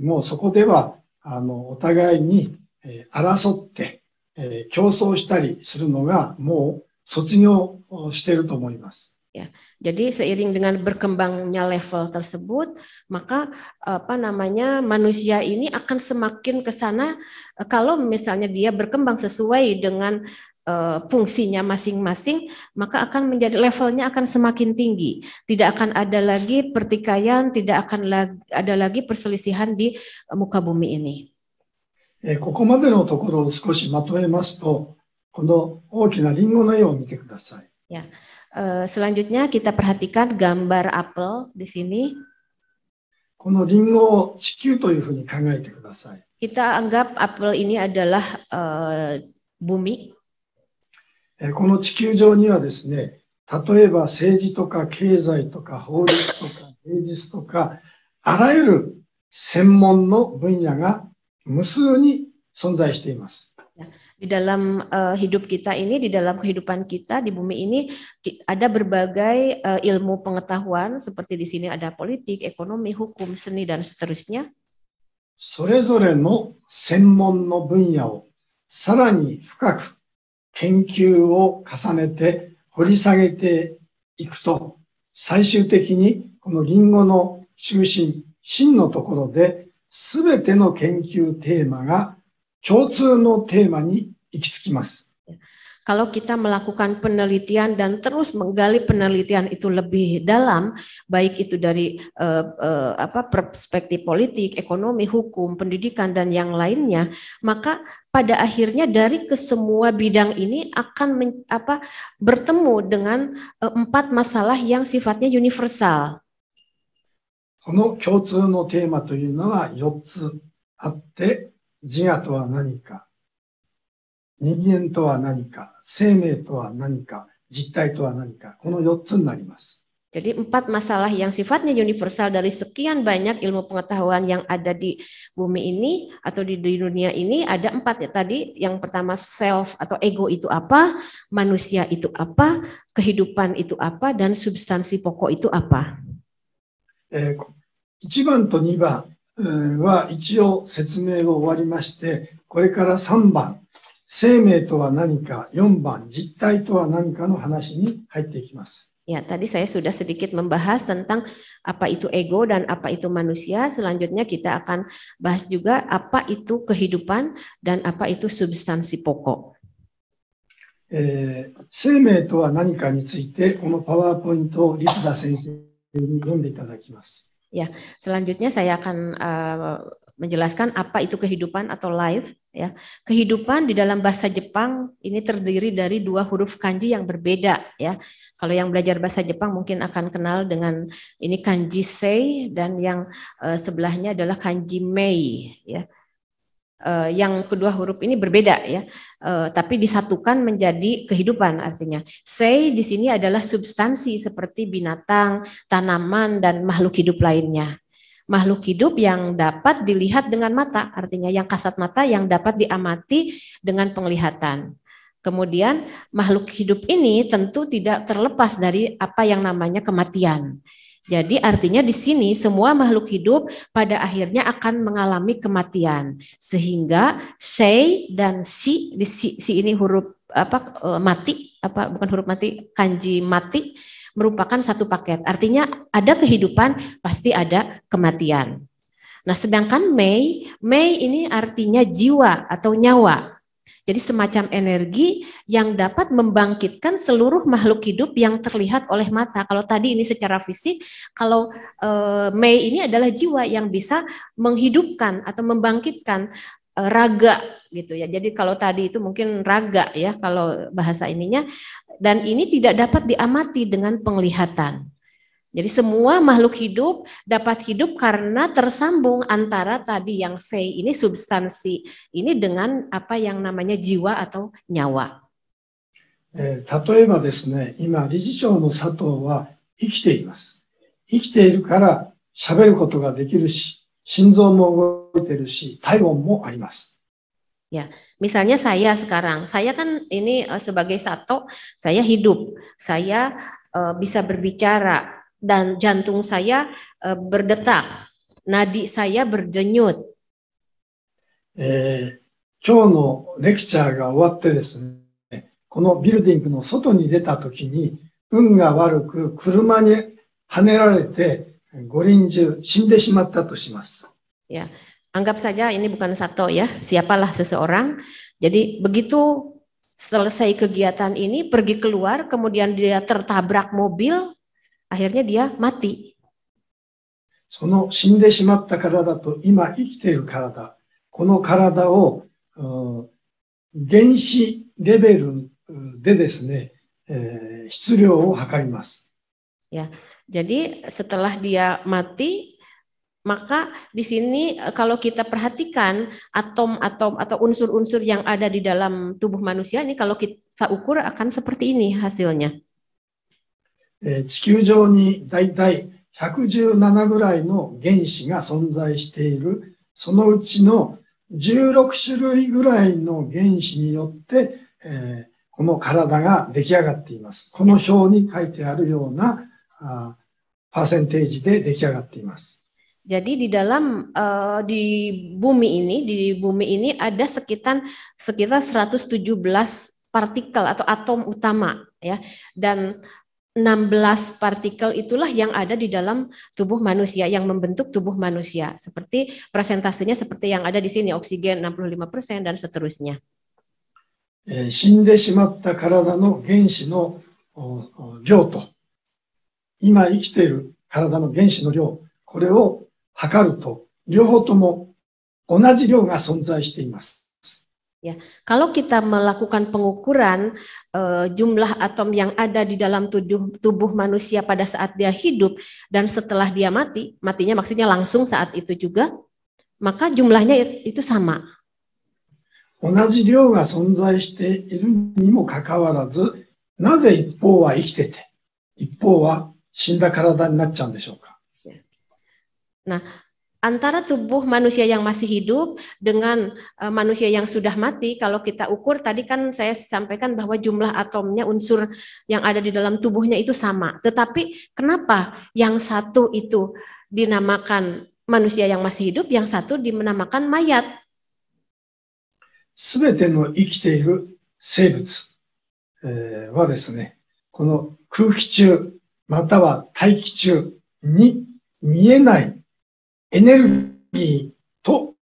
もうそこではあのお互いに争って競争したりするのがもう卒業していると思います。Ya. Jadi seiring dengan berkembangnya level tersebut, maka apa namanya manusia ini akan semakin ke sana e, kalau misalnya dia berkembang sesuai dengan Eh, fungsinya masing-masing, maka akan menjadi levelnya akan semakin tinggi. Tidak akan ada lagi pertikaian, tidak akan ada lagi perselisihan di eh, muka bumi ini. Ya. Selanjutnya kita perhatikan gambar apel di sini. Kita anggap apel ini adalah bumi. この地球上にはですね、例えば政治とか経済とか法律とか芸術とか、あらゆる専門の分野が無数に存在しています。Di dalam uh, hidup kita ini, di dalam kehidupan kita di bumi ini ada berbagai uh, ilmu pengetahuan seperti di sini ada politik, ekonomi, hukum, seni dan seterusnya. それぞれの専門の分野をさらに深く研究を重ねて掘り下げていくと、最終的にこのリンゴの中心、芯のところで、全ての研究テーマが共通のテーマに行き着きます。Kalau kita melakukan penelitian dan terus menggali penelitian itu lebih dalam, baik itu dari eh, eh, apa perspektif politik, ekonomi, hukum, pendidikan dan yang lainnya, maka pada akhirnya dari kesemua bidang ini akan men, apa bertemu dengan eh, empat masalah yang sifatnya universal. この共通のテーマというのは4つあって、自我とは何か、人間とは何か、生命とは何か、実体とは何か、この4つになります。Jadi empat masalah yang sifatnya universal dari sekian banyak ilmu pengetahuan yang ada di bumi ini atau di, dunia ini ada empat ya tadi. Yang pertama self atau ego itu apa, manusia itu apa, kehidupan itu apa, dan substansi pokok itu apa. Eh, 1番と2番は一応説明を終わりまして、これから3番生命とは何か、4番、実体とは何かの話に入っていきます。Ya, tadi saya sudah sedikit membahas tentang apa itu ego dan apa itu manusia. Selanjutnya kita akan bahas juga apa itu kehidupan dan apa itu substansi pokok. Ya, selanjutnya saya akan uh, menjelaskan apa itu kehidupan atau life Ya, kehidupan di dalam bahasa Jepang ini terdiri dari dua huruf kanji yang berbeda ya. Kalau yang belajar bahasa Jepang mungkin akan kenal dengan ini kanji sei dan yang uh, sebelahnya adalah kanji mei ya. Uh, yang kedua huruf ini berbeda ya, uh, tapi disatukan menjadi kehidupan artinya. Sei di sini adalah substansi seperti binatang, tanaman dan makhluk hidup lainnya makhluk hidup yang dapat dilihat dengan mata, artinya yang kasat mata yang dapat diamati dengan penglihatan. Kemudian makhluk hidup ini tentu tidak terlepas dari apa yang namanya kematian. Jadi artinya di sini semua makhluk hidup pada akhirnya akan mengalami kematian. Sehingga say dan si, si, si ini huruf apa eh, mati apa bukan huruf mati kanji mati merupakan satu paket. Artinya ada kehidupan pasti ada kematian. Nah, sedangkan Mei, Mei ini artinya jiwa atau nyawa. Jadi semacam energi yang dapat membangkitkan seluruh makhluk hidup yang terlihat oleh mata. Kalau tadi ini secara fisik, kalau eh, Mei ini adalah jiwa yang bisa menghidupkan atau membangkitkan Eh, raga gitu ya. Jadi kalau tadi itu mungkin raga ya kalau bahasa ininya dan ini tidak dapat diamati dengan penglihatan. Jadi semua makhluk hidup dapat hidup karena tersambung antara tadi yang say ini substansi ini dengan apa yang namanya jiwa atau nyawa. Eh, 心臓も動いてるし、体温もあります。Ya, misalnya saya sekarang, saya kan ini sebagai sato, saya hidup, saya uh, bisa berbicara dan jantung saya uh, berdetak, nadi saya berdenyut. Eh, 今日のレクチャーが終わってですね、このビルディングの外に出た時に、運が悪く車にはねられて五輪中死んでしまったとします。Ya, anggap saja ini bukan satu ya, siapalah seseorang. Jadi begitu selesai kegiatan ini pergi keluar, kemudian dia tertabrak mobil, akhirnya dia mati. その死んでしまった体と今生きている体、この体を原子レベルでですね、えー、質量を測ります。Yeah. Jadi setelah dia mati, maka di sini eh, kalau kita perhatikan atom-atom atau unsur-unsur yang ada di dalam tubuh manusia ini kalau kita ukur akan seperti ini hasilnya. 地球上にだいたい117ぐらいの原子が存在している。そのうちの16種類ぐらいの原子によって、えー、この体が出来上がっています。この表に書いてあるような jadi di dalam uh, di bumi ini di bumi ini ada sekitar sekitar 117 partikel atau atom utama ya dan 16 partikel itulah yang ada di dalam tubuh manusia yang membentuk tubuh manusia seperti presentasinya seperti yang ada di sini oksigen 65% dan seterusnya. 死んでしまった体の原子の量と eh, 今生きている体の原子の量、これを測ると、両方とも同じ量が存在しています。Ya, kalau kita melakukan pengukuran uh, jumlah atom yang ada di dalam tubuh, tubuh manusia pada saat dia hidup dan setelah dia mati, matinya maksudnya langsung saat itu juga, maka jumlahnya itu sama. 同じ量が存在しているにもかかわらず、なぜ一方は生きてて、一方は死んだ体になっちゃうんでしょうか Nah, antara tubuh manusia yang masih hidup dengan e, manusia yang sudah mati, kalau kita ukur tadi kan saya sampaikan bahwa jumlah atomnya unsur yang ada di dalam tubuhnya itu sama. Tetapi kenapa yang satu itu dinamakan manusia yang masih hidup, yang satu dinamakan mayat? yang hidup, すべての生きている生物はですね、この空気中または大気中に見えないエネルギーと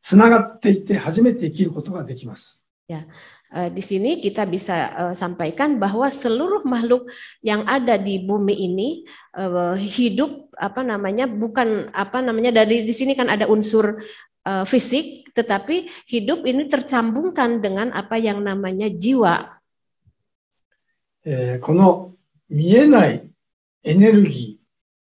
つながっていて初めて生きることができます。Yeah. di sini kita bisa eh, sampaikan bahwa seluruh makhluk yang ada di bumi ini eh, hidup apa namanya bukan apa namanya dari di sini kan ada unsur eh, fisik tetapi hidup ini tercambungkan dengan apa yang namanya jiwa. Eh, この見えないエネルギ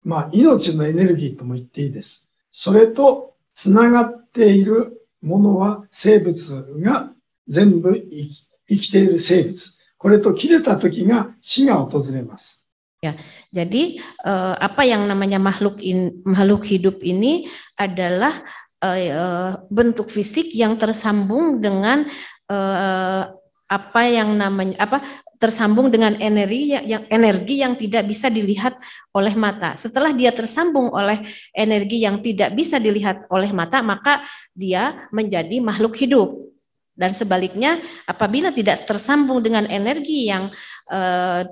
ー、まあ命のエネルギーとも言っていいです。それとつながっているものは生物が全部生き生きている生物。これと切れた時が死が訪れます。Ya, jadi uh, apa yang namanya makhluk in, makhluk hidup ini adalah uh, uh, bentuk fisik yang tersambung dengan uh, apa yang namanya apa tersambung dengan energi ya, yang, energi yang tidak bisa dilihat oleh mata. Setelah dia tersambung oleh energi yang tidak bisa dilihat oleh mata, maka dia menjadi makhluk hidup. Dan sebaliknya, apabila tidak tersambung dengan energi yang e,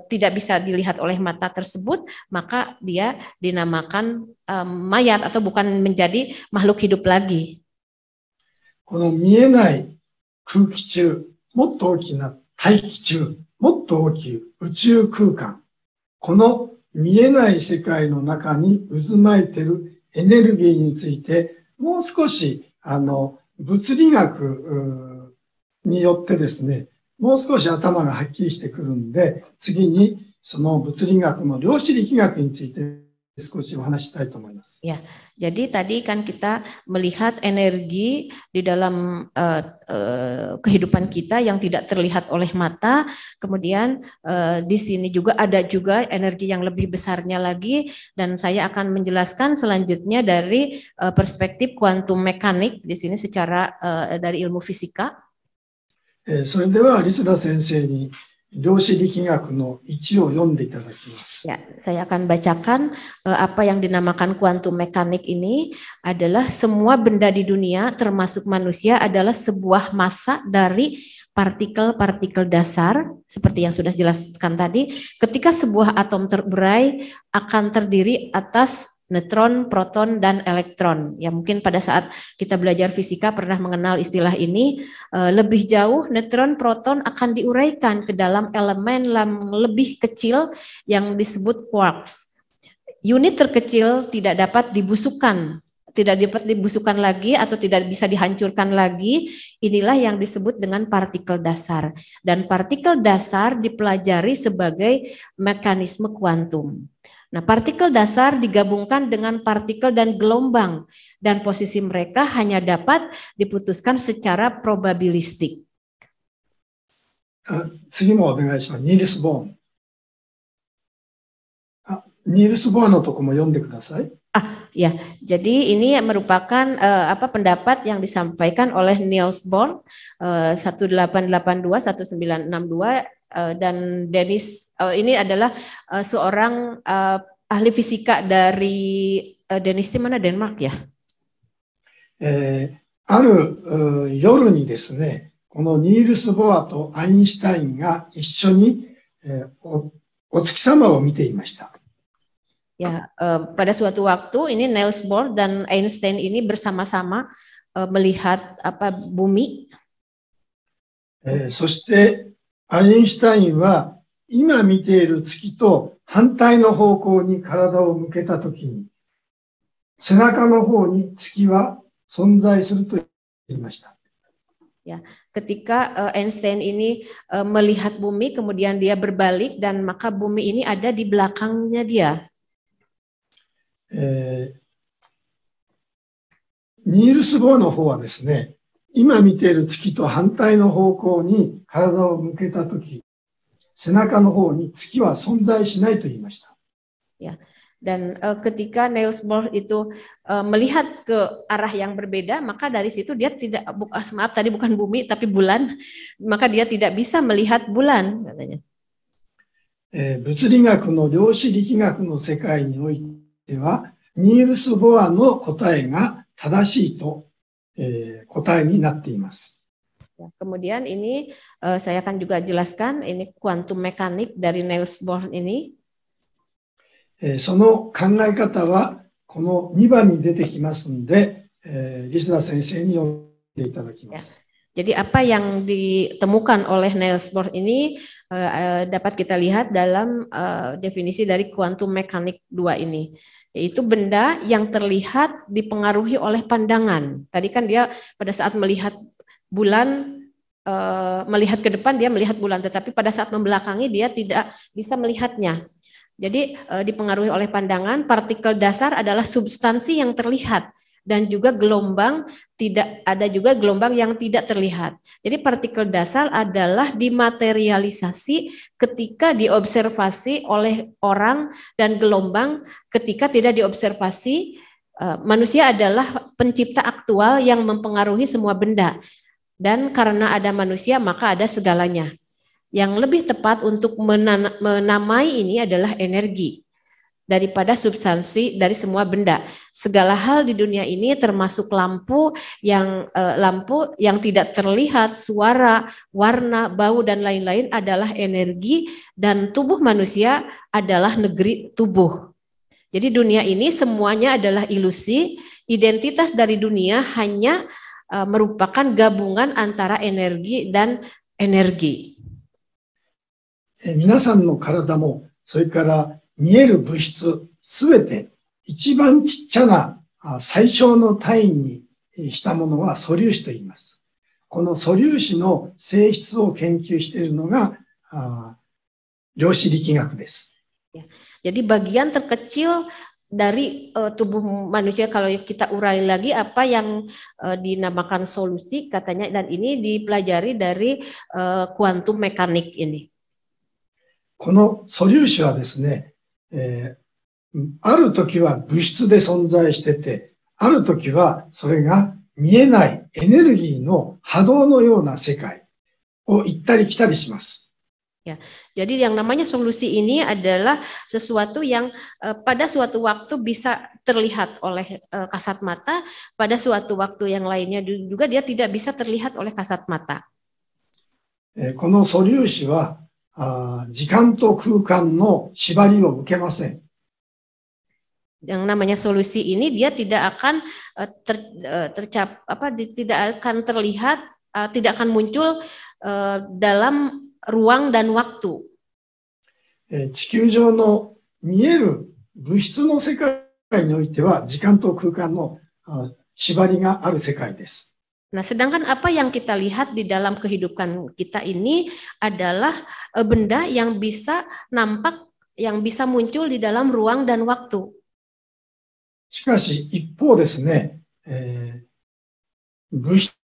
tidak bisa dilihat oleh mata tersebut, maka dia dinamakan e, mayat atau bukan menjadi makhluk hidup lagi. この見えない空気中、もっと大きな大気中もっと大きい宇宙空間、この見えない世界の中に渦巻いてるエネルギーについて、もう少し、あの、物理学によってですね、もう少し頭がはっきりしてくるんで、次にその物理学の量子力学について Ya, jadi tadi kan kita melihat energi di dalam eh, eh, kehidupan kita yang tidak terlihat oleh mata. Kemudian eh, di sini juga ada juga energi yang lebih besarnya lagi dan saya akan menjelaskan selanjutnya dari perspektif kuantum mekanik di sini secara dari ilmu fisika. Eh, それでは、リスダ先生に Ya, saya akan bacakan eh, apa yang dinamakan kuantum mekanik ini adalah semua benda di dunia termasuk manusia adalah sebuah massa dari partikel-partikel dasar seperti yang sudah dijelaskan tadi. Ketika sebuah atom terurai akan terdiri atas neutron, proton, dan elektron. Ya mungkin pada saat kita belajar fisika pernah mengenal istilah ini. Eh, lebih jauh, neutron, proton akan diuraikan ke dalam elemen yang lebih kecil yang disebut quarks. Unit terkecil tidak dapat dibusukkan, tidak dapat dibusukkan lagi atau tidak bisa dihancurkan lagi. Inilah yang disebut dengan partikel dasar. Dan partikel dasar dipelajari sebagai mekanisme kuantum. Nah, partikel dasar digabungkan dengan partikel dan gelombang dan posisi mereka hanya dapat diputuskan secara probabilistik. Ah, ya. Jadi ini merupakan uh, apa pendapat yang disampaikan oleh Niels Bohr uh, 1882 1962 Eh, dan Dennis eh, ini adalah eh, seorang ahli fisika dari Dennis di mana Denmark ya? Eh, ある夜にですね、このニールス・ボアとアインシュタインが一緒に、えおお月様を見ていました。Ya, uh, pada suatu waktu ini Niels Bohr dan Einstein ini bersama-sama uh, melihat apa bumi. Eh, そしてアインシュタインは今見ている月と反対の方向に体を向けたときに、背中の方に月は存在すると言いました。Ya, ketika uh, Einstein ini uh, melihat bumi, kemudian dia berbalik dan maka bumi ini ada di belakangnya dia. Eh, ニールス・ボーの方はですね、今見ている月と反対の方向に体を向けた時背中の方に月は存在しないと言いました。Yeah. Dan uh, ketika Niels Bohr itu uh, melihat ke arah yang berbeda, maka dari situ dia tidak bu, uh, maaf tadi bukan bumi tapi bulan, maka dia tidak bisa melihat bulan katanya. Eh, 物理学の量子力学の世界においては、ニールス・ボアの答えが正しいとえー、答えになっています。Kemudian eh, ya, ini uh, saya akan juga jelaskan ini kuantum mekanik dari Niels Bohr ini. その考え方はこの2番に出てきますので、えー、リスナー先生に読んでいただきます。Jadi eh, ya, apa yang ditemukan oleh Niels Bohr ini uh, dapat kita lihat dalam uh, definisi dari kuantum mekanik 2 ini yaitu benda yang terlihat dipengaruhi oleh pandangan. Tadi kan dia pada saat melihat bulan eh, melihat ke depan dia melihat bulan tetapi pada saat membelakangi dia tidak bisa melihatnya. Jadi eh, dipengaruhi oleh pandangan, partikel dasar adalah substansi yang terlihat dan juga gelombang tidak ada juga gelombang yang tidak terlihat. Jadi partikel dasar adalah dimaterialisasi ketika diobservasi oleh orang dan gelombang ketika tidak diobservasi eh, manusia adalah pencipta aktual yang mempengaruhi semua benda. Dan karena ada manusia maka ada segalanya. Yang lebih tepat untuk menamai ini adalah energi daripada substansi dari semua benda. Segala hal di dunia ini termasuk lampu yang eh, lampu yang tidak terlihat, suara, warna, bau dan lain-lain adalah energi dan tubuh manusia adalah negeri tubuh. Jadi dunia ini semuanya adalah ilusi, identitas dari dunia hanya eh, merupakan gabungan antara energi dan energi. Eh, 皆さんの体もそれから見える物質すべて一番ちっちゃな最小の単位にしたものは素粒子と言います。この素粒子の性質を研究しているのが量子力学です。Jadi bagian terkecil dari uh, tubuh manusia kalau kita urai lagi apa yang uh, dinamakan solusi katanya dan ini dipelajari dari kuantum uh, mekanik ini. この素粒子はですね、えー、ある時は物質で存在してて、ある時はそれが見えないエネルギーの波動のような世界を行ったり来たりします。Ya, jadi yang namanya solusi ini adalah sesuatu yang eh, pada suatu waktu bisa terlihat oleh eh, kasat mata, pada suatu waktu yang lainnya juga dia tidak bisa terlihat oleh kasat mata. この素粒子はあ時間と空間の縛りを受けません。yang namanya solusi ini dia tidak akan uh, ter, uh, tercap apa di, tidak akan terlihat uh, tidak akan muncul dalam ruang dan waktu. 地球上の見える物質の世界においては時間と空間の縛りがある世界です。Nah, sedangkan apa yang kita lihat di dalam kehidupan kita ini adalah e, benda yang bisa nampak, yang bisa muncul di dalam ruang dan waktu. しかし一方ですね、えー、物質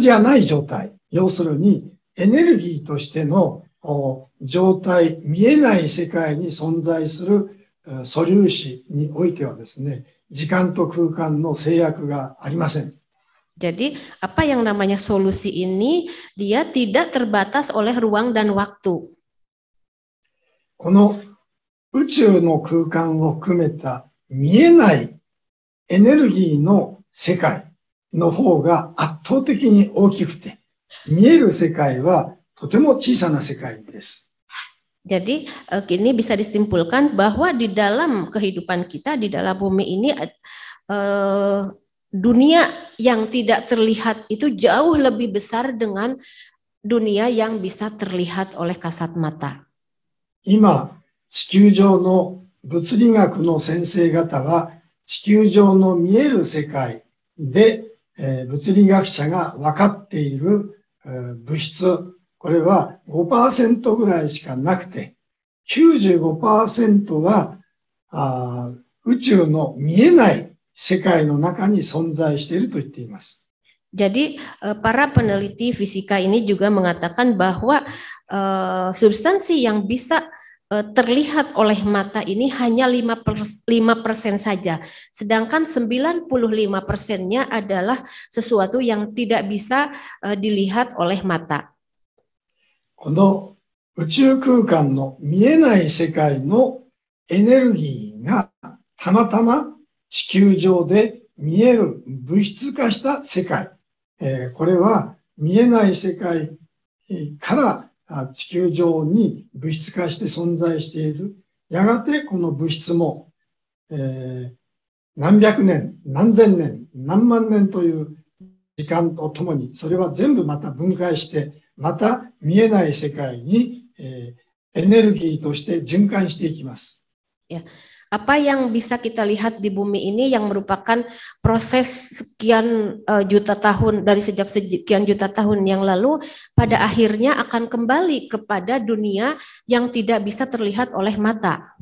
じゃない状態、要するにエネルギーとしての状態、見えない世界に存在する素粒子においてはですね、時間と空間の制約がありません。jadi apa yang namanya solusi ini dia tidak terbatas oleh ruang dan waktu. この宇宙の空間を含めた見えないエネルギーの世界の方が圧倒的に大きくて、見える世界はとても小さな世界です。Jadi eh, ini bisa disimpulkan bahwa di dalam kehidupan kita di dalam bumi ini uh, dunia yang tidak terlihat itu jauh lebih besar dengan dunia yang bisa terlihat oleh kasat mata. 今、地球上の物理学の先生方は地球上の見える世界で、えー、物理学者が分かっている、えー、物質、これは5%ぐらいしかなくて、95%はあ宇宙の見えない Jadi eh, para peneliti fisika ini juga mengatakan bahwa uh, substansi yang bisa uh, terlihat oleh mata ini hanya 5%, 5 saja. Sedangkan 95 persennya adalah sesuatu yang tidak bisa uh, dilihat oleh mata. この宇宙空間の見えない世界のエネルギーがたまたま地球上で見える物質化した世界、えー、これは見えない世界から地球上に物質化して存在している。やがてこの物質も、えー、何百年、何千年、何万年という時間とともに、それは全部また分解して、また見えない世界に、えー、エネルギーとして循環していきます。いや Apa yang bisa kita lihat di bumi ini yang merupakan proses sekian uh, juta tahun dari sejak sekian juta tahun yang lalu pada akhirnya akan kembali kepada dunia yang tidak bisa terlihat oleh mata.